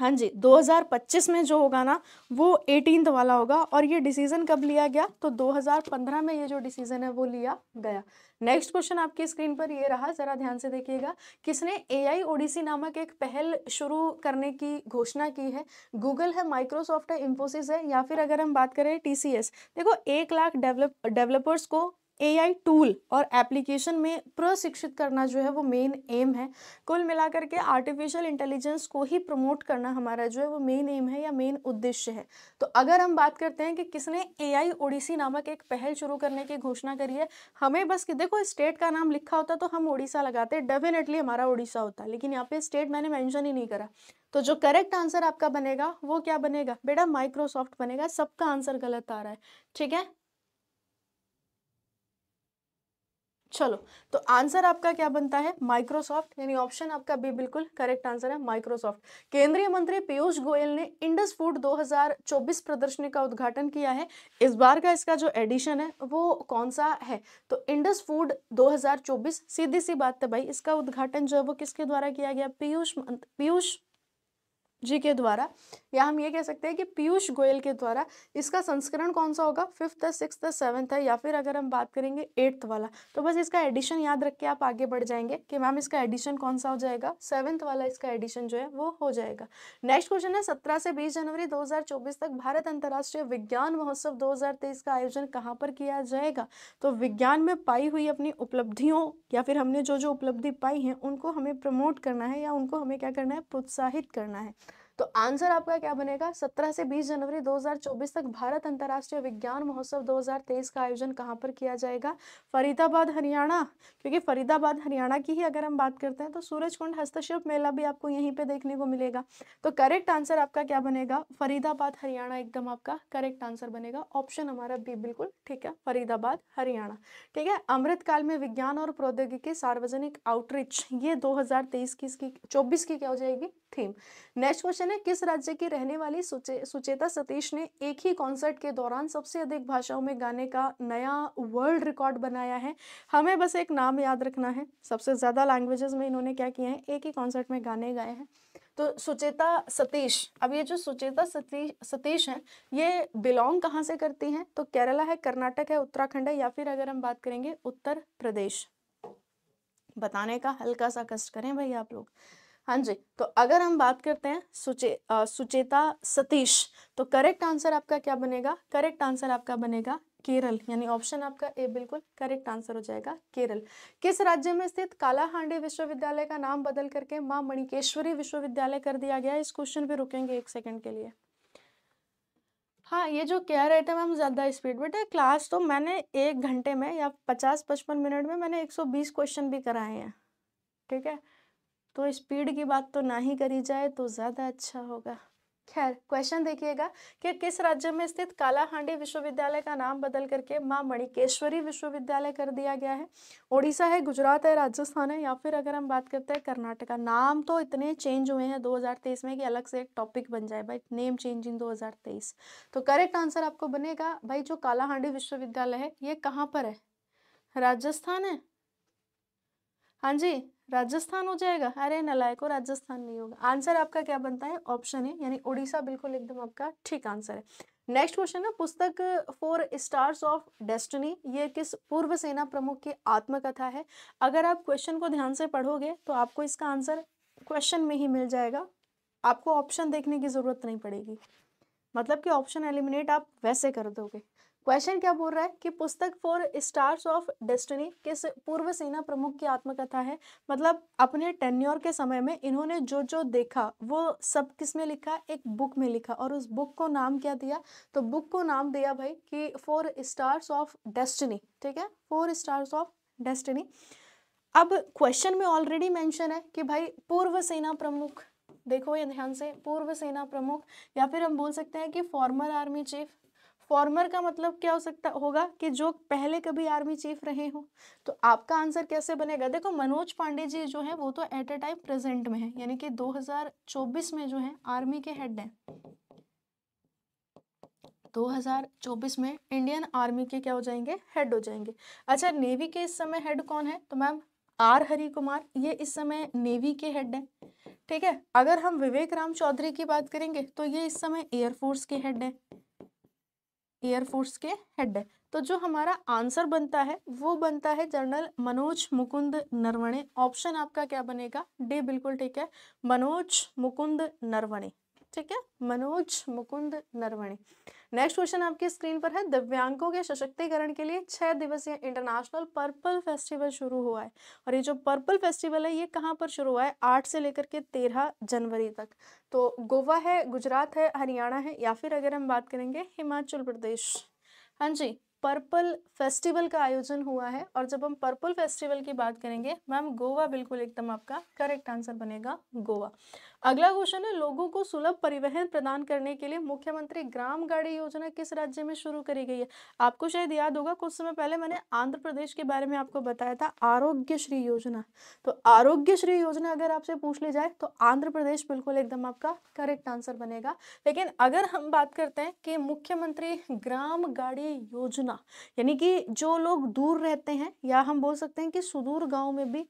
हाँ जी 2025 में जो होगा ना वो एटीनथ वाला होगा और ये डिसीजन कब लिया गया तो 2015 में ये जो डिसीजन है वो लिया गया नेक्स्ट क्वेश्चन आपकी स्क्रीन पर ये रहा ज़रा ध्यान से देखिएगा किसने ए आई नामक एक पहल शुरू करने की घोषणा की है गूगल है माइक्रोसॉफ्ट है इंफोसिस है या फिर अगर हम बात करें टी देखो एक लाख डेवलप डेवलपर्स को एआई टूल और एप्लीकेशन में प्रशिक्षित करना जो है वो मेन एम है कुल मिलाकर के आर्टिफिशियल इंटेलिजेंस को ही प्रमोट करना हमारा जो है वो मेन एम है या मेन उद्देश्य है तो अगर हम बात करते हैं कि किसने एआई ओडिसी नामक एक पहल शुरू करने की घोषणा करी है हमें बस कि देखो स्टेट का नाम लिखा होता तो हम ओडिशा लगाते डेफिनेटली हमारा ओडिशा होता लेकिन यहाँ पे स्टेट मैंने मैंशन ही नहीं करा तो जो करेक्ट आंसर आपका बनेगा वो क्या बनेगा बेटा माइक्रोसॉफ्ट बनेगा सबका आंसर गलत आ रहा है ठीक है चलो तो आंसर आपका क्या बनता है माइक्रोसॉफ्ट यानी ऑप्शन आपका भी बिल्कुल करेक्ट आंसर है माइक्रोसॉफ्ट केंद्रीय मंत्री पीयूष गोयल ने इंडस फूड 2024 प्रदर्शनी का उद्घाटन किया है इस बार का इसका जो एडिशन है वो कौन सा है तो इंडस फूड 2024 सीधी सी बात है भाई इसका उद्घाटन जो है वो किसके द्वारा किया गया पीयूष पीयूष जी के द्वारा या हम ये कह सकते हैं कि पीयूष गोयल के द्वारा इसका संस्करण कौन सा होगा फिफ्थ है सिक्स है सेवन्थ है या फिर अगर हम बात करेंगे एट्थ वाला तो बस इसका एडिशन याद रख के आप आगे बढ़ जाएंगे कि मैम इसका एडिशन कौन सा हो जाएगा सेवन्थ वाला इसका एडिशन जो है वो हो जाएगा नेक्स्ट क्वेश्चन है सत्रह से बीस जनवरी दो तक भारत अंतर्राष्ट्रीय विज्ञान महोत्सव दो का आयोजन कहाँ पर किया जाएगा तो विज्ञान में पाई हुई अपनी उपलब्धियों या फिर हमने जो जो उपलब्धि पाई है उनको हमें प्रमोट करना है या उनको हमें क्या करना है प्रोत्साहित करना है तो आंसर आपका क्या बनेगा 17 से 20 जनवरी 2024 तक भारत अंतर्राष्ट्रीय विज्ञान महोत्सव 2023 का आयोजन कहाँ पर किया जाएगा फरीदाबाद हरियाणा क्योंकि फरीदाबाद हरियाणा की ही अगर हम बात करते हैं तो कुंड हस्तशिल्प मेला भी आपको यहीं पर देखने को मिलेगा तो करेक्ट आंसर आपका क्या बनेगा फरीदाबाद हरियाणा एकदम आपका करेक्ट आंसर बनेगा ऑप्शन हमारा बी बिल्कुल ठीक है फरीदाबाद हरियाणा ठीक है अमृतकाल में विज्ञान और प्रौद्योगिकी सार्वजनिक आउटरीच ये तेईस की इसकी की क्या हो जाएगी थीम नेक्स्ट क्वेश्चन क्वेश्चन है किस राज्य की रहने वाली सुचे, सुचेता सतीश ने एक ही कॉन्सर्ट के दौरान सबसे अधिक भाषाओं में गाने का नया वर्ल्ड रिकॉर्ड बनाया है हमें बस एक नाम याद रखना है सबसे ज़्यादा लैंग्वेजेस में इन्होंने क्या किया है एक ही कॉन्सर्ट में गाने गाए हैं तो सुचेता सतीश अब ये जो सुचेता सतीश सतीश हैं ये बिलोंग कहाँ से करती हैं तो केरला है कर्नाटक है उत्तराखंड है या फिर अगर हम बात करेंगे उत्तर प्रदेश बताने का हल्का सा कष्ट करें भाई आप लोग हाँ जी तो अगर हम बात करते हैं सुचे आ, सुचेता सतीश तो करेक्ट आंसर आपका क्या बनेगा करेक्ट आंसर आपका बनेगा केरल यानी ऑप्शन आपका ए बिल्कुल करेक्ट आंसर हो जाएगा केरल किस राज्य में स्थित कालाहांडी विश्वविद्यालय का नाम बदल करके माँ मणिकेश्वरी विश्वविद्यालय कर दिया गया इस क्वेश्चन पे रुकेंगे एक सेकंड के लिए हाँ ये जो कह रहे थे मैम ज़्यादा स्पीड बेटे क्लास तो मैंने एक घंटे में या पचास पचपन मिनट में मैंने एक सौ बीस क्वेश्चन भी कराए हैं ठीक है तो स्पीड की बात तो ना ही करी जाए तो ज़्यादा अच्छा होगा खैर क्वेश्चन देखिएगा कि किस राज्य में स्थित कालाहांडी विश्वविद्यालय का नाम बदल करके माँ मणिकेश्वरी विश्वविद्यालय कर दिया गया है ओडिशा है गुजरात है राजस्थान है या फिर अगर हम बात करते हैं कर्नाटका नाम तो इतने चेंज हुए हैं 2023 में कि अलग से एक टॉपिक बन जाए भाई नेम चेंज इन 2023 तो करेक्ट आंसर आपको बनेगा भाई जो कालाहांडी विश्वविद्यालय है ये कहाँ पर है राजस्थान है हाँ जी राजस्थान हो जाएगा अरे नलायक राजस्थान नहीं होगा आंसर आपका क्या बनता है ऑप्शन है यानी उड़ीसा बिल्कुल एकदम आपका ठीक आंसर है नेक्स्ट क्वेश्चन है पुस्तक फोर स्टार्स ऑफ डेस्टिनी ये किस पूर्व सेना प्रमुख की आत्मकथा है अगर आप क्वेश्चन को ध्यान से पढ़ोगे तो आपको इसका आंसर क्वेश्चन में ही मिल जाएगा आपको ऑप्शन देखने की ज़रूरत नहीं पड़ेगी मतलब कि ऑप्शन एलिमिनेट आप वैसे कर दोगे क्वेश्चन क्या बोल रहा है कि पुस्तक फॉर स्टार्स ऑफ डेस्टिनी किस पूर्व सेना प्रमुख की आत्मकथा है मतलब अपने टेन्योर के समय में इन्होंने जो जो देखा वो सब किस में लिखा एक बुक में लिखा और उस बुक को नाम क्या दिया तो बुक को नाम दिया भाई कि फोर स्टार्स ऑफ डेस्टिनी ठीक है फोर स्टार्स ऑफ डेस्टिनी अब क्वेश्चन में ऑलरेडी मैंशन है कि भाई पूर्व सेना प्रमुख देखो ये ध्यान से पूर्व सेना प्रमुख या फिर हम बोल सकते हैं कि फॉर्मर आर्मी चीफ फॉर्मर का मतलब क्या हो सकता होगा कि जो पहले कभी आर्मी चीफ रहे हो तो आपका आंसर कैसे बनेगा देखो मनोज पांडे जी जो है वो तो एट ए टाइम प्रेजेंट में है यानी कि 2024 में जो है आर्मी के हेड हैं 2024 में इंडियन आर्मी के क्या हो जाएंगे हेड हो जाएंगे अच्छा नेवी के इस समय हेड कौन है तो मैम आर हरि कुमार ये इस समय नेवी के हेड हैं ठीक है अगर हम विवेक राम चौधरी की बात करेंगे तो ये इस समय एयरफोर्स के हेड हैं एयरफोर्स के हेड है तो जो हमारा आंसर बनता है वो बनता है जनरल मनोज मुकुंद नरवणे ऑप्शन आपका क्या बनेगा डी बिल्कुल ठीक है मनोज मुकुंद नरवणे ठीक है मनोज मुकुंद नरवणे नेक्स्ट क्वेश्चन आपकी स्क्रीन पर है दिव्यांगों के सशक्तिकरण के लिए छह दिवसीय इंटरनेशनल पर्पल फेस्टिवल शुरू हुआ है और ये जो पर्पल फेस्टिवल है ये कहाँ पर शुरू हुआ है आठ से लेकर के तेरह जनवरी तक तो गोवा है गुजरात है हरियाणा है या फिर अगर हम बात करेंगे हिमाचल प्रदेश हाँ जी पर्पल फेस्टिवल का आयोजन हुआ है और जब हम पर्पल फेस्टिवल की बात करेंगे मैम गोवा बिल्कुल एकदम आपका करेक्ट आंसर बनेगा गोवा अगला क्वेश्चन है लोगों को सुलभ परिवहन प्रदान करने के लिए मुख्यमंत्री ग्राम गाड़ी योजना किस राज्य में शुरू करी गई है आपको शायद याद होगा कुछ समय पहले मैंने आंध्र प्रदेश के बारे में आपको बताया था आरोग्य श्री योजना तो आरोग्य श्री योजना अगर आपसे पूछ ली जाए तो आंध्र प्रदेश बिल्कुल एकदम आपका करेक्ट आंसर बनेगा लेकिन अगर हम बात करते हैं कि मुख्यमंत्री ग्राम गाड़ी योजना यानी कि जो लोग दूर रहते हैं या हम बोल सकते हैं कि सुदूर गाँव में भी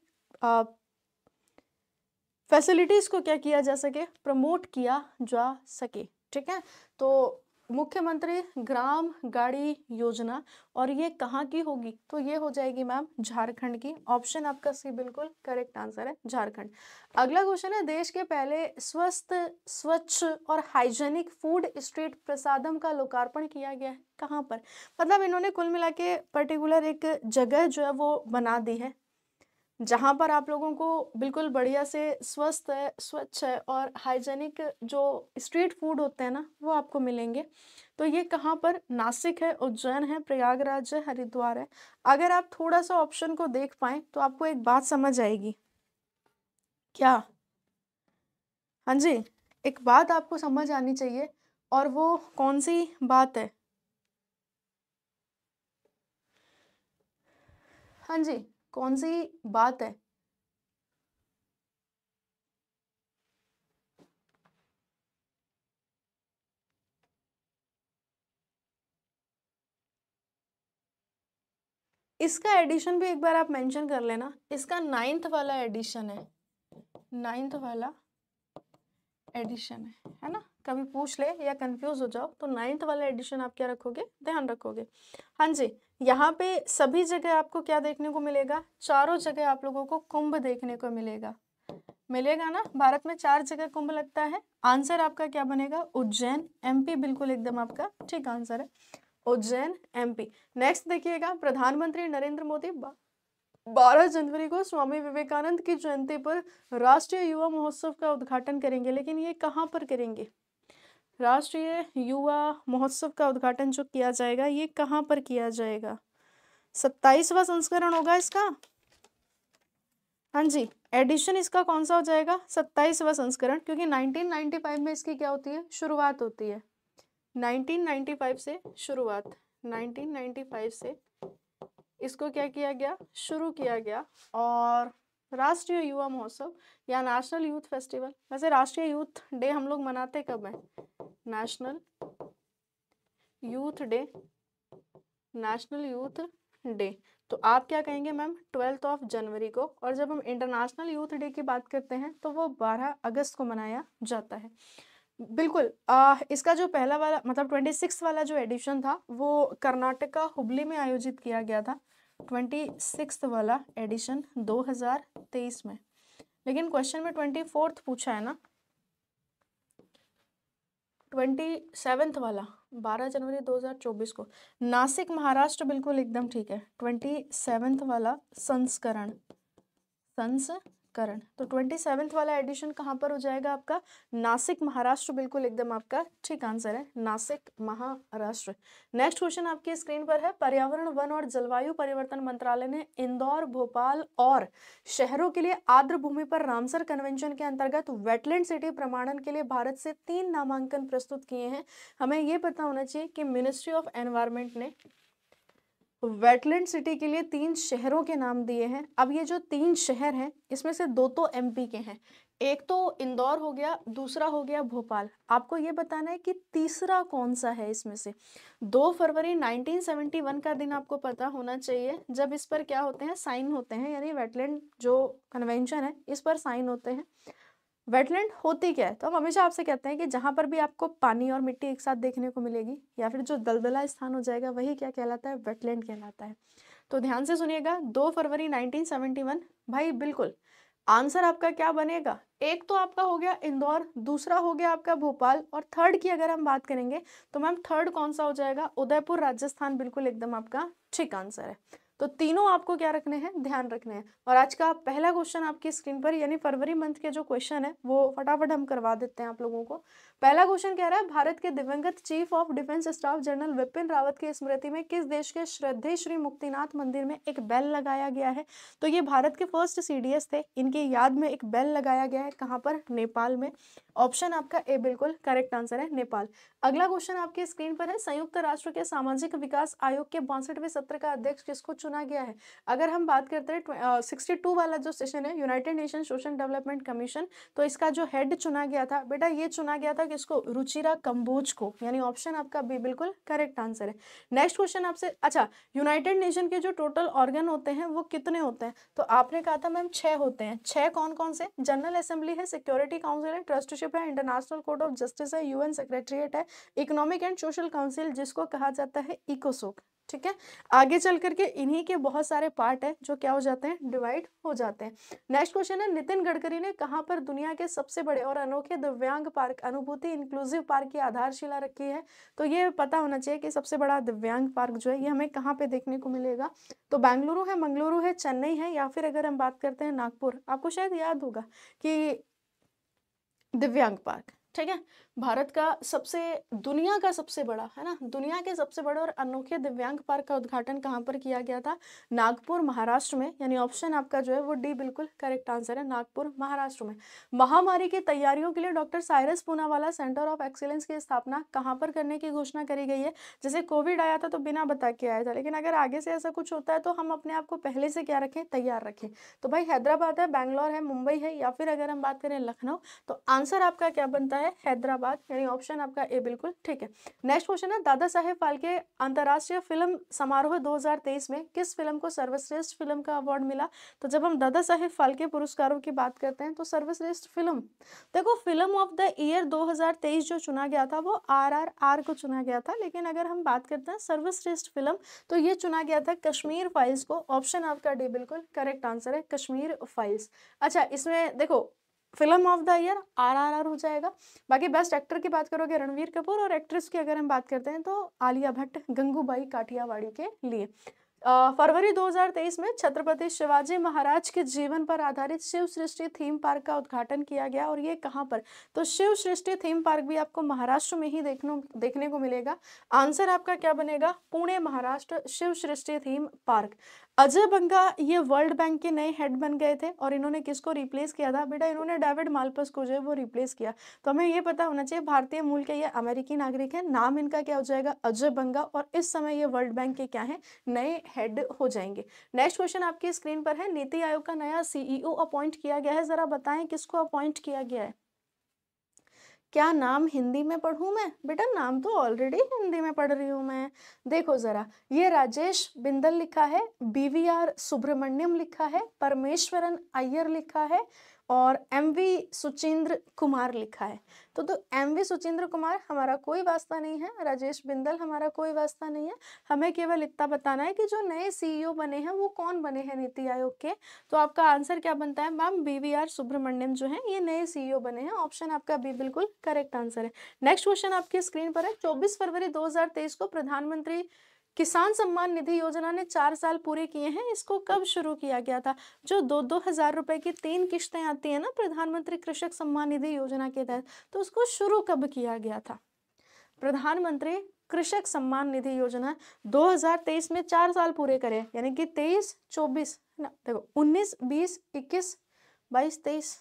फैसिलिटीज़ को क्या किया जा सके प्रमोट किया जा सके ठीक है तो मुख्यमंत्री ग्राम गाड़ी योजना और ये कहाँ की होगी तो ये हो जाएगी मैम झारखंड की ऑप्शन आपका सी बिल्कुल करेक्ट आंसर है झारखंड अगला क्वेश्चन है देश के पहले स्वस्थ स्वच्छ और हाइजेनिक फूड स्ट्रीट प्रसादम का लोकार्पण किया गया है कहाँ पर मतलब इन्होंने कुल मिला के पर्टिकुलर एक जगह जो है वो बना दी है जहाँ पर आप लोगों को बिल्कुल बढ़िया से स्वस्थ है स्वच्छ है और हाइजेनिक जो स्ट्रीट फूड होते हैं ना वो आपको मिलेंगे तो ये कहाँ पर नासिक है उज्जैन है प्रयागराज है हरिद्वार है अगर आप थोड़ा सा ऑप्शन को देख पाए तो आपको एक बात समझ आएगी क्या हाँ जी एक बात आपको समझ आनी चाहिए और वो कौन सी बात है हाँ जी कौन सी बात है इसका एडिशन भी एक बार आप मेंशन कर लेना इसका नाइन्थ वाला एडिशन है नाइन्थ वाला एडिशन है है ना कभी पूछ ले या कंफ्यूज हो जाओ तो नाइन्थ वाला एडिशन आप क्या रखोगे ध्यान रखोगे हाँ जी यहाँ पे सभी जगह आपको क्या देखने को मिलेगा चारों जगह आप लोगों को कुंभ देखने को मिलेगा मिलेगा ना भारत में चार जगह कुंभ लगता है आंसर आपका क्या बनेगा उज्जैन एमपी बिल्कुल एकदम आपका ठीक आंसर है उज्जैन एमपी नेक्स्ट देखिएगा प्रधानमंत्री नरेंद्र मोदी 12 जनवरी को स्वामी विवेकानंद की जयंती पर राष्ट्रीय युवा महोत्सव का उद्घाटन करेंगे लेकिन ये कहाँ पर करेंगे राष्ट्रीय युवा महोत्सव का उद्घाटन जो किया जाएगा ये कहाँ पर किया जाएगा सत्ताईसवा संस्करण होगा इसका हाँ जी एडिशन इसका कौन सा हो जाएगा सत्ताईसवा संस्करण क्योंकि 1995 में इसकी क्या होती है शुरुआत होती है 1995 से शुरुआत 1995 से इसको क्या किया गया शुरू किया गया और राष्ट्रीय युवा महोत्सव या नेशनल यूथ फेस्टिवल वैसे राष्ट्रीय यूथ डे हम लोग मनाते कब है national youth day national youth day तो आप क्या कहेंगे मैम ट्वेल्थ ऑफ जनवरी को और जब हम इंटरनेशनल यूथ डे की बात करते हैं तो वो बारह अगस्त को मनाया जाता है बिल्कुल आ, इसका जो पहला वाला मतलब ट्वेंटी सिक्स वाला जो एडिशन था वो कर्नाटका हुबली में आयोजित किया गया था ट्वेंटी सिक्स वाला एडिशन तेईस में लेकिन क्वेश्चन में ट्वेंटी फोर्थ पूछा है ना ट्वेंटी सेवेंथ वाला बारह जनवरी दो हजार चौबीस को नासिक महाराष्ट्र बिल्कुल एकदम ठीक है ट्वेंटी सेवेंथ वाला संस्करण संस करण तो ट्वेंटी सेवेंथ वाला एडिशन कहाँ पर हो जाएगा आपका नासिक महाराष्ट्र बिल्कुल एकदम आपका ठीक आंसर है नासिक महाराष्ट्र नेक्स्ट क्वेश्चन आपकी स्क्रीन पर है पर्यावरण वन और जलवायु परिवर्तन मंत्रालय ने इंदौर भोपाल और शहरों के लिए आर्द्र भूमि पर रामसर कन्वेंशन के अंतर्गत वेटलैंड सिटी प्रमाणन के लिए भारत से तीन नामांकन प्रस्तुत किए हैं हमें ये पता होना चाहिए कि मिनिस्ट्री ऑफ एनवायरमेंट ने वेटलैंड सिटी के लिए तीन शहरों के नाम दिए हैं अब ये जो तीन शहर हैं इसमें से दो तो एमपी के हैं एक तो इंदौर हो गया दूसरा हो गया भोपाल आपको ये बताना है कि तीसरा कौन सा है इसमें से दो फरवरी 1971 का दिन आपको पता होना चाहिए जब इस पर क्या होते हैं साइन होते हैं यानी वेटलैंड जो कन्वेंशन है इस पर साइन होते हैं वेटलैंड होती क्या है तो हम हमेशा आपसे कहते हैं कि जहाँ पर भी आपको पानी और मिट्टी एक साथ देखने को मिलेगी या फिर जो दलदला स्थान हो जाएगा वही क्या कहलाता है वेटलैंड कहलाता है तो ध्यान से सुनिएगा दो फरवरी 1971 भाई बिल्कुल आंसर आपका क्या बनेगा एक तो आपका हो गया इंदौर दूसरा हो गया आपका भोपाल और थर्ड की अगर हम बात करेंगे तो मैम थर्ड कौन सा हो जाएगा उदयपुर राजस्थान बिल्कुल एकदम आपका ठीक आंसर है तो तीनों आपको क्या रखने हैं ध्यान रखने हैं और आज का पहला क्वेश्चन आपकी स्क्रीन पर यानी फरवरी मंथ के जो क्वेश्चन है वो फटाफट हम करवा देते हैं आप लोगों को पहला क्वेश्चन कह रहा है भारत के दिवंगत chief of defence staff general Bipin Rawat की स्मृति में किस देश के श्रद्धे श्री मुक्तिनाथ मंदिर में एक बेल लगाया गया है तो ये भारत के फर्स्ट सीडीएस थे इनकी याद में एक बेल लगाया गया है कहाँ पर नेपाल में ऑप्शन आपका ए बिल्कुल करेक्ट आंसर है नेपाल अगला क्वेश्चन आपकी स्क्रीन पर है संयुक्त राष्ट्र के सामाजिक विकास आयोग के बासठवें सत्र का अध्यक्ष किसको चुना गया है अगर हम बात करते हैं सिक्सटी टू वाला जो सेशन है United Nation social development commission तो इसका जो हेड चुना गया था बेटा ये चुना गया था किसको रुचिरा कंबोज को यानी ऑप्शन आपका बी बिल्कुल करेक्ट आंसर है नेक्स्ट क्वेश्चन आपसे अच्छा यूनाइटेड नेशन के जो टोटल ऑर्गन होते हैं वो कितने होते हैं तो आपने कहा था मैम छः होते हैं छः कौन कौन से जनरल असेंबली है सिक्योरिटी काउंसिल है ट्रस्टशिप है इंटरनेशनल कोर्ट ऑफ जस्टिस है यूएन सेक्रेटरीट है इकोनॉमिक एंड सोशल काउंसिल जिसको कहा जाता है इकोसोक ठीक है आगे चल करके इन्हीं के बहुत सारे पार्ट हैं जो क्या हो जाते हैं डिवाइड हो जाते हैं नेक्स्ट क्वेश्चन है नितिन गडकरी ने कहाँ पर दुनिया के सबसे बड़े और अनोखे दिव्यांग पार्क अनुभूति इंक्लूसिव पार्क की आधारशिला रखी है तो ये पता होना चाहिए कि सबसे बड़ा दिव्यांग पार्क जो है ये हमें कहाँ पे देखने को मिलेगा तो बेंगलुरु है मंगलुरु है चेन्नई है या फिर अगर हम बात करते हैं नागपुर आपको शायद याद होगा कि दिव्यांग पार्क ठीक है भारत का सबसे दुनिया का सबसे बड़ा है ना दुनिया के सबसे बड़े और अनोखे दिव्यांग पार्क का उद्घाटन कहाँ पर किया गया था नागपुर महाराष्ट्र में यानी ऑप्शन आपका जो है वो डी बिल्कुल करेक्ट आंसर है नागपुर महाराष्ट्र में महामारी की तैयारियों के लिए doctor Cyrus Poonawalla centre of excellence की स्थापना कहाँ पर करने की घोषणा करी गई है जैसे कोविड आया था तो बिना बता के आया था लेकिन अगर आगे से ऐसा कुछ होता है तो हम अपने आप को पहले से क्या रखें तैयार रखें तो भाई हैदराबाद है बैंगलोर है मुंबई है या फिर अगर हम बात करें लखनऊ तो आंसर आपका क्या बनता है हैदराबाद बाद यानी ऑप्शन आपका ए बिल्कुल ठीक है नेक्स्ट क्वेश्चन है दादा साहेब फाल्के अंतर्राष्ट्रीय फिल्म समारोह 2023 में किस फिल्म को सर्वश्रेष्ठ फिल्म का अवार्ड मिला तो जब हम दादा साहेब फाल्के पुरस्कारों की बात करते हैं तो सर्वश्रेष्ठ फिल्म देखो फिल्म ऑफ द ईयर दो जो चुना गया था वो आर को चुना गया था लेकिन अगर हम बात करते हैं सर्वश्रेष्ठ फिल्म तो ये चुना गया था कश्मीर फाइल्स को ऑप्शन आपका डी बिल्कुल करेक्ट आंसर है कश्मीर फाइल्स अच्छा इसमें देखो film of the year RRR हो जाएगा बाकी बेस्ट एक्टर की बात करोगे रणवीर कपूर और एक्ट्रेस की अगर हम बात करते हैं तो आलिया भट्ट गंगूबाई काठियावाड़ी के लिए फरवरी 2023 में छत्रपति शिवाजी महाराज के जीवन पर आधारित शिव सृष्टि थीम पार्क का उद्घाटन किया गया और ये कहाँ पर तो शिव सृष्टि थीम पार्क भी आपको महाराष्ट्र में ही देखने देखने को मिलेगा आंसर आपका क्या बनेगा पुणे महाराष्ट्र शिव सृष्टि थीम पार्क अजय बंगा ये वर्ल्ड बैंक के नए हेड बन गए थे और इन्होंने किसको रिप्लेस किया था बेटा इन्होंने डेविड मालपस को जो है वो रिप्लेस किया तो हमें ये पता होना चाहिए भारतीय मूल के ये अमेरिकी नागरिक है नाम इनका क्या हो जाएगा अजय बंगा और इस समय ये वर्ल्ड बैंक के क्या हैं नए हेड हो जाएंगे नेक्स्ट क्वेश्चन आपकी स्क्रीन पर है नीति आयोग का नया सीईओ अपॉइंट e किया गया है जरा बताएं किसको अपॉइंट किया गया है क्या नाम हिंदी में पढ़ूँ मैं बेटा नाम तो ऑलरेडी हिंदी में पढ़ रही हूँ मैं देखो ज़रा ये राजेश बिंदल लिखा है बीवीआर सुब्रमण्यम लिखा है परमेश्वरन अय्यर लिखा है और एम वी सुचिंद्र कुमार लिखा है तो तो एम वी सुचिंद्र कुमार हमारा कोई वास्ता नहीं है राजेश बिंदल हमारा कोई वास्ता नहीं है हमें केवल इतना बताना है कि जो नए सीईओ e बने हैं वो कौन बने हैं नीति आयोग के तो आपका आंसर क्या बनता है ma'am B V R Subrahmanyam जो है ये नए सीईओ e बने हैं ऑप्शन आपका बी बिल्कुल करेक्ट आंसर है नेक्स्ट क्वेश्चन आपकी स्क्रीन पर है चौबीस फरवरी दो को प्रधानमंत्री किसान सम्मान निधि योजना ने चार साल पूरे किए हैं इसको कब शुरू किया गया था जो दो दो हज़ार रुपए की तीन किश्तें आती है ना प्रधानमंत्री कृषक सम्मान निधि योजना के तहत तो उसको शुरू कब किया गया था प्रधानमंत्री कृषक सम्मान निधि योजना 2023 में चार साल पूरे करे यानी कि 23, 24 ना देखो 19, 20, 21, 22, 23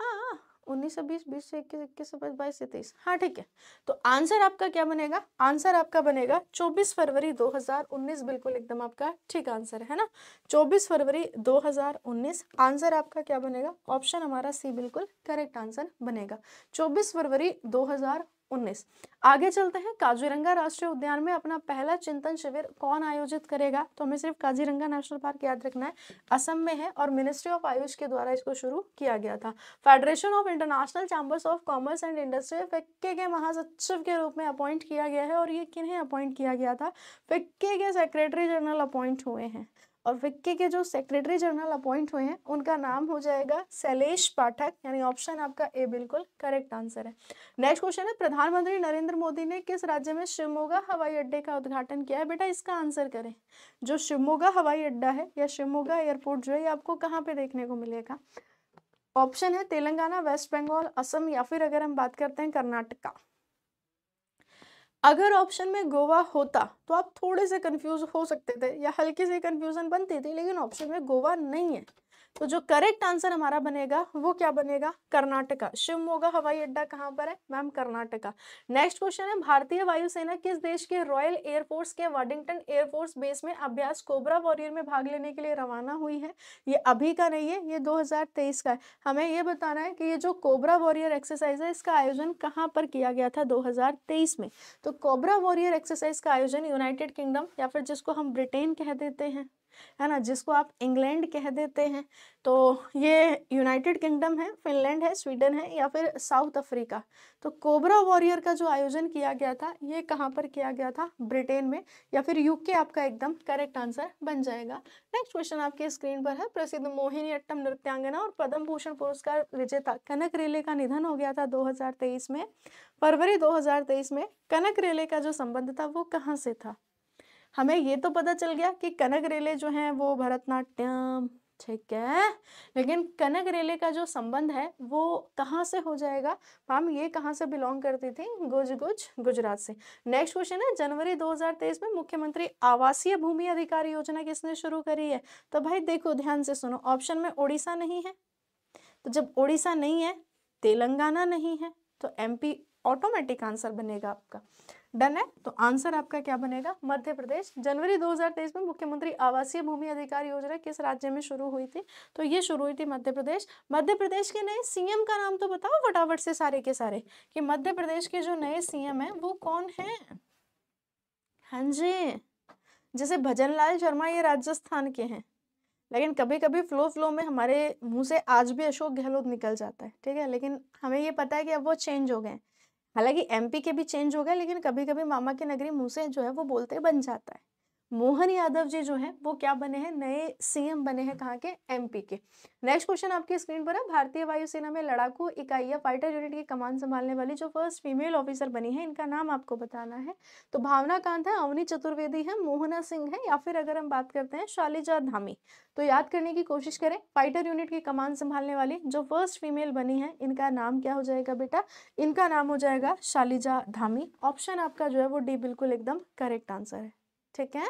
हाँ, हाँ। उन्नीस से बीस इक्कीस इक्कीस बाईस से तेईस हाँ ठीक है तो आंसर आपका क्या बनेगा आंसर आपका बनेगा चौबीस फरवरी दो हजार उन्नीस बिल्कुल एकदम आपका ठीक आंसर है ना चौबीस फरवरी दो हजार उन्नीस आंसर आपका क्या बनेगा ऑप्शन हमारा सी बिल्कुल करेक्ट आंसर बनेगा चौबीस फरवरी दो हजार उन्नीस आगे चलते हैं काजीरंगा राष्ट्रीय उद्यान में अपना पहला चिंतन शिविर कौन आयोजित करेगा तो हमें सिर्फ काजीरंगा नेशनल पार्क याद रखना है असम में है और मिनिस्ट्री ऑफ आयुष के द्वारा इसको शुरू किया गया था federation of international chambers of commerce and industry FICCI के महासचिव के रूप में अपॉइंट किया गया है और ये किन्हें अपॉइंट किया गया था फिक्के के सेक्रेटरी जनरल अपॉइंट हुए हैं और विक्के के जो सेक्रेटरी जनरल अपॉइंट हुए हैं उनका नाम हो जाएगा शैलेश पाठक यानी ऑप्शन आपका ए बिल्कुल करेक्ट आंसर है नेक्स्ट क्वेश्चन है प्रधानमंत्री नरेंद्र मोदी ने किस राज्य में शिवमोगा हवाई अड्डे का उद्घाटन किया है बेटा इसका आंसर करें जो शिवमोगा हवाई अड्डा है या शिवमोगा एयरपोर्ट जो है ये आपको कहाँ पे देखने को मिलेगा ऑप्शन है तेलंगाना वेस्ट बंगाल असम या फिर अगर हम बात करते हैं कर्नाटका अगर ऑप्शन में गोवा होता तो आप थोड़े से कंफ्यूज हो सकते थे या हल्की सी कंफ्यूजन बनती थी लेकिन ऑप्शन में गोवा नहीं है तो जो करेक्ट आंसर हमारा बनेगा वो क्या बनेगा कर्नाटका शिवमोगा हवाई अड्डा कहाँ पर है मैम कर्नाटका नेक्स्ट क्वेश्चन है भारतीय वायुसेना किस देश के रॉयल एयरफोर्स के वाडिंगटन एयरफोर्स बेस में अभ्यास कोबरा वॉरियर में भाग लेने के लिए रवाना हुई है ये अभी का नहीं है ये दो का है हमें ये बताना है कि ये जो कोबरा वॉरियर एक्सरसाइज है इसका आयोजन कहाँ पर किया गया था दो में तो कोबरा वॉरियर एक्सरसाइज का आयोजन यूनाइटेड किंगडम या फिर जिसको हम ब्रिटेन कह देते हैं है ना जिसको आप इंग्लैंड कह देते हैं तो ये यूनाइटेड किंगडम है फिनलैंड है स्वीडन है या फिर साउथ अफ्रीका तो कोबरा वॉरियर का जो आयोजन किया गया था ये कहाँ पर किया गया था ब्रिटेन में या फिर यूके आपका एकदम करेक्ट आंसर बन जाएगा नेक्स्ट क्वेश्चन आपके स्क्रीन पर है प्रसिद्ध मोहिनी अट्टम नृत्यांगना और पद्म भूषण पुरस्कार विजेता कनक रेले का निधन हो गया था दो में फरवरी दो में कनक रेले का जो संबंध था वो कहाँ से था हमें ये तो पता चल गया कि कनक रेले जो हैं वो भरतनाट्यम ठीक है लेकिन कनक रेले का जो संबंध है वो कहाँ से हो जाएगा मैम ये कहाँ से बिलोंग करती थी गुज गुज गुजरात से नेक्स्ट क्वेश्चन है जनवरी 2023 में मुख्यमंत्री आवासीय भूमि अधिकार योजना किसने शुरू करी है तो भाई देखो ध्यान से सुनो ऑप्शन में ओडिशा नहीं है तो जब ओडिशा नहीं है तेलंगाना नहीं है तो एम ऑटोमेटिक आंसर बनेगा आपका डन है तो आंसर आपका क्या बनेगा मध्य प्रदेश जनवरी 2023 में मुख्यमंत्री आवासीय भूमि अधिकार योजना किस राज्य में शुरू हुई थी तो ये शुरू हुई थी मध्य प्रदेश मध्य प्रदेश के नए सीएम का नाम तो बताओ फटाफट से सारे के सारे कि मध्य प्रदेश के जो नए सीएम हैं वो कौन है हाँ जी जैसे भजन लाल शर्मा ये राजस्थान के हैं लेकिन कभी कभी फ्लो फ्लो में हमारे मुंह से आज भी अशोक गहलोत निकल जाता है ठीक है लेकिन हमें ये पता है कि अब वो चेंज हो गए हैं हालांकि एमपी के भी चेंज हो गए लेकिन कभी कभी मामा की नगरी मुँह से जो है वो बोलते बन जाता है मोहन यादव जी जो है वो क्या बने हैं नए सीएम बने हैं कहाँ के एमपी के नेक्स्ट क्वेश्चन आपकी स्क्रीन पर है भारतीय वायुसेना में लड़ाकू इकाई या फाइटर यूनिट की कमान संभालने वाली जो फर्स्ट फीमेल ऑफिसर बनी है इनका नाम आपको बताना है तो भावना कांत है अवनी चतुर्वेदी है मोहना सिंह है या फिर अगर हम बात करते हैं शालिजा धामी तो याद करने की कोशिश करें फाइटर यूनिट की कमान संभालने वाली जो फर्स्ट फीमेल बनी है इनका नाम क्या हो जाएगा बेटा इनका नाम हो जाएगा शालिजा धामी ऑप्शन आपका जो है वो डी बिल्कुल एकदम करेक्ट आंसर है ठीक है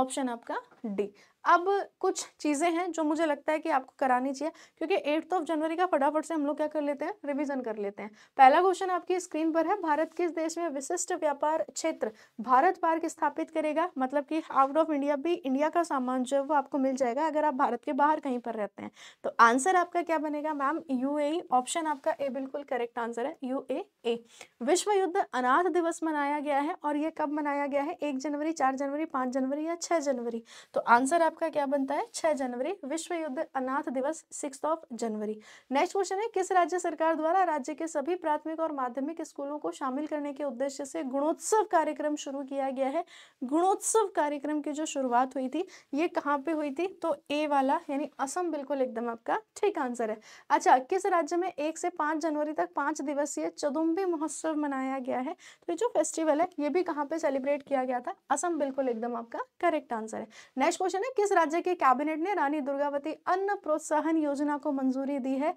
ऑप्शन आपका डी अब कुछ चीज़ें हैं जो मुझे लगता है कि आपको करानी चाहिए क्योंकि एट्थ ऑफ जनवरी का फटाफट से हम लोग क्या कर लेते हैं रिवीजन कर लेते हैं पहला क्वेश्चन आपकी स्क्रीन पर है भारत किस देश में विशिष्ट व्यापार क्षेत्र भारत पार्क स्थापित करेगा मतलब कि आउट ऑफ इंडिया भी इंडिया का सामान जो है वो आपको मिल जाएगा अगर आप भारत के बाहर कहीं पर रहते हैं तो आंसर आपका क्या बनेगा मैम यू ऑप्शन आपका ए बिल्कुल करेक्ट आंसर है यू ए विश्व युद्ध अनाथ दिवस मनाया गया है और ये कब मनाया गया है एक जनवरी चार जनवरी पाँच जनवरी या छः जनवरी तो आंसर आपका क्या बनता है छह जनवरी विश्व युद्ध अनाथ दिवस six of January next question है किस राज्य सरकार द्वारा राज्य के सभी प्राथमिक और माध्यमिक स्कूलों को शामिल करने के उद्देश्य से गुणोत्सव कार्यक्रम शुरू किया गया है गुणोत्सव कार्यक्रम की जो शुरुआत हुई थी ये कहाँ पे हुई थी तो ए वाला यानी असम बिल्कुल एकदम आपका ठीक आंसर है अच्छा किस राज्य में एक से पांच जनवरी तक पांच दिवसीय चदुम्बी महोत्सव मनाया गया है तो ये जो फेस्टिवल है ये भी कहाँ पे सेलिब्रेट किया गया था असम बिल्कुल एकदम आपका करेक्ट आंसर है नेक्स्ट क्वेश्चन है किस राज्य के कैबिनेट ने रानी दुर्गावती अन्न प्रोत्साहन योजना को मंजूरी दी है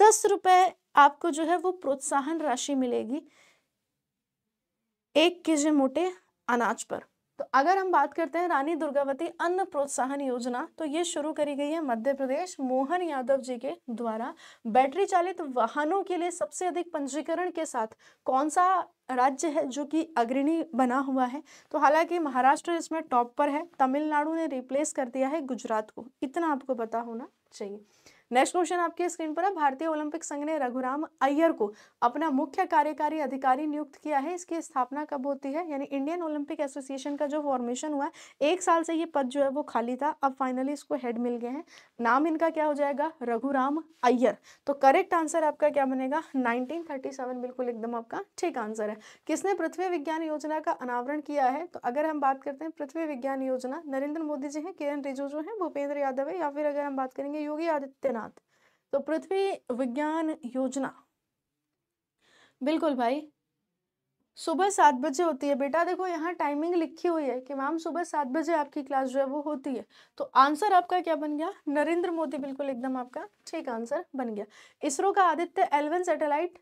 दस रुपए आपको जो है वो प्रोत्साहन राशि मिलेगी एक के जी मोटे अनाज पर तो अगर हम बात करते हैं रानी दुर्गावती अन्न प्रोत्साहन योजना तो ये शुरू करी गई है मध्य प्रदेश मोहन यादव जी के द्वारा बैटरी चालित वाहनों के लिए सबसे अधिक पंजीकरण के साथ कौन सा राज्य है जो कि अग्रणी बना हुआ है तो हालांकि महाराष्ट्र इसमें टॉप पर है तमिलनाडु ने रिप्लेस कर दिया है गुजरात को इतना आपको पता होना चाहिए नेक्स्ट क्वेश्चन आपके स्क्रीन पर है भारतीय ओलंपिक संघ ने रघुराम अय्यर को अपना मुख्य कार्यकारी अधिकारी नियुक्त किया है इसकी स्थापना कब होती है यानी इंडियन ओलंपिक एसोसिएशन का जो फॉर्मेशन हुआ है एक साल से ये पद जो है वो खाली था अब फाइनली इसको हेड मिल गए हैं नाम इनका क्या हो जाएगा रघुराम अय्यर तो करेक्ट आंसर आपका क्या बनेगा नाइनटीन बिल्कुल एकदम आपका ठीक आंसर है किसने पृथ्वी विज्ञान योजना का अनावरण किया है तो अगर हम बात करते हैं पृथ्वी विज्ञान योजना नरेंद्र मोदी जी हैं किरण रिजिजू हैं भूपेंद्र यादव है या फिर अगर हम बात करेंगे योगी आदित्यनाथ तो पृथ्वी विज्ञान योजना बिल्कुल भाई सुबह सात बजे होती है बेटा देखो यहाँ टाइमिंग लिखी हुई है कि मैम सुबह सात बजे आपकी क्लास जो है वो होती है तो आंसर आपका क्या बन गया नरेंद्र मोदी बिल्कुल एकदम आपका ठीक आंसर बन गया इसरो का आदित्य एलवन सैटेलाइट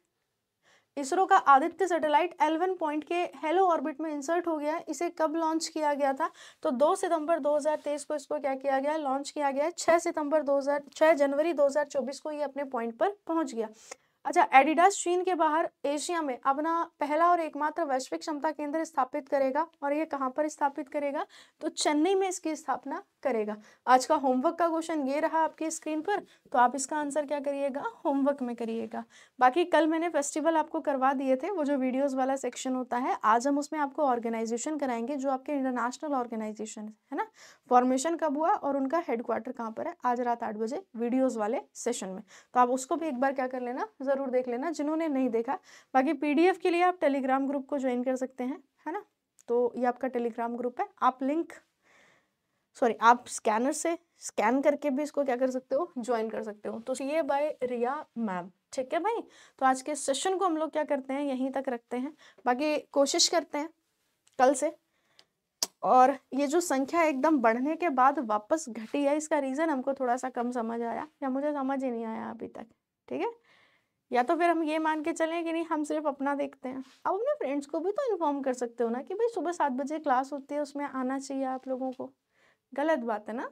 इसरो का आदित्य सैटेलाइट एलवन पॉइंट के हेलो ऑर्बिट में इंसर्ट हो गया है इसे कब लॉन्च किया गया था तो 2 सितंबर 2023 को इसको क्या किया गया लॉन्च किया गया है 6 सितंबर 2000 6 जनवरी 2024 को ये अपने पॉइंट पर पहुंच गया अच्छा एडिडास चीन के बाहर एशिया में अपना पहला और एकमात्र वैश्विक क्षमता केंद्र स्थापित करेगा और ये कहाँ पर स्थापित करेगा तो चेन्नई में इसकी स्थापना करेगा आज का होमवर्क का क्वेश्चन ये रहा आपकी स्क्रीन पर तो आप इसका आंसर क्या करिएगा होमवर्क में करिएगा बाकी कल मैंने फेस्टिवल आपको करवा दिए थे वो जो वीडियोज़ वाला सेक्शन होता है आज हम उसमें आपको ऑर्गेनाइजेशन कराएंगे जो आपके इंटरनेशनल ऑर्गेनाइजेशन है ना फॉर्मेशन कब हुआ और उनका हेडक्वार्टर कहाँ पर है आज रात आठ बजे वीडियोज़ वाले सेशन में तो आप उसको भी एक बार क्या कर लेना जरूर ज़रूर देख लेना जिन्होंने नहीं देखा बाकी पीडीएफ के लिए आप टेलीग्राम ग्रुप को ज्वाइन कर सकते हैं है ना तो ये आपका टेलीग्राम ग्रुप है आप लिंक सॉरी आप स्कैनर से स्कैन करके भी इसको क्या कर सकते हो ज्वाइन कर सकते हो तो ये बाय रिया मैम ठीक है भाई तो आज के सेशन को हम लोग क्या करते हैं यहीं तक रखते हैं बाकी कोशिश करते हैं कल से और ये जो संख्या एकदम बढ़ने के बाद वापस घटी है इसका रीज़न हमको थोड़ा सा कम समझ आया या मुझे समझ ही नहीं आया अभी तक ठीक है या तो फिर हम ये मान के चलें कि नहीं हम सिर्फ अपना देखते हैं अब अपने फ्रेंड्स को भी तो इन्फॉर्म कर सकते हो ना कि भाई सुबह सात बजे क्लास होती है उसमें आना चाहिए आप लोगों को गलत बात है ना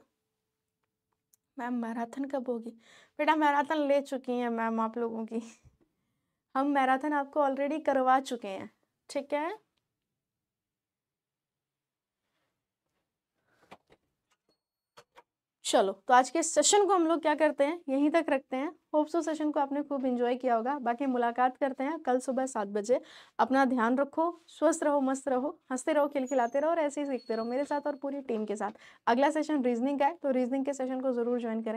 मैम मैराथन कब होगी बेटा मैराथन ले चुकी हैं मैम आप लोगों की हम मैराथन आपको ऑलरेडी करवा चुके हैं ठीक है चलो तो आज के सेशन को हम लोग क्या करते हैं यहीं तक रखते हैं होप सो सेशन को आपने खूब इन्जॉय किया होगा बाकी मुलाकात करते हैं कल सुबह सात बजे अपना ध्यान रखो स्वस्थ रहो मस्त रहो हंसते रहो खिलखिलाते रहो और ऐसे ही सीखते रहो मेरे साथ और पूरी टीम के साथ अगला सेशन रीजनिंग का है तो रीजनिंग के सेशन को जरूर ज्वाइन करें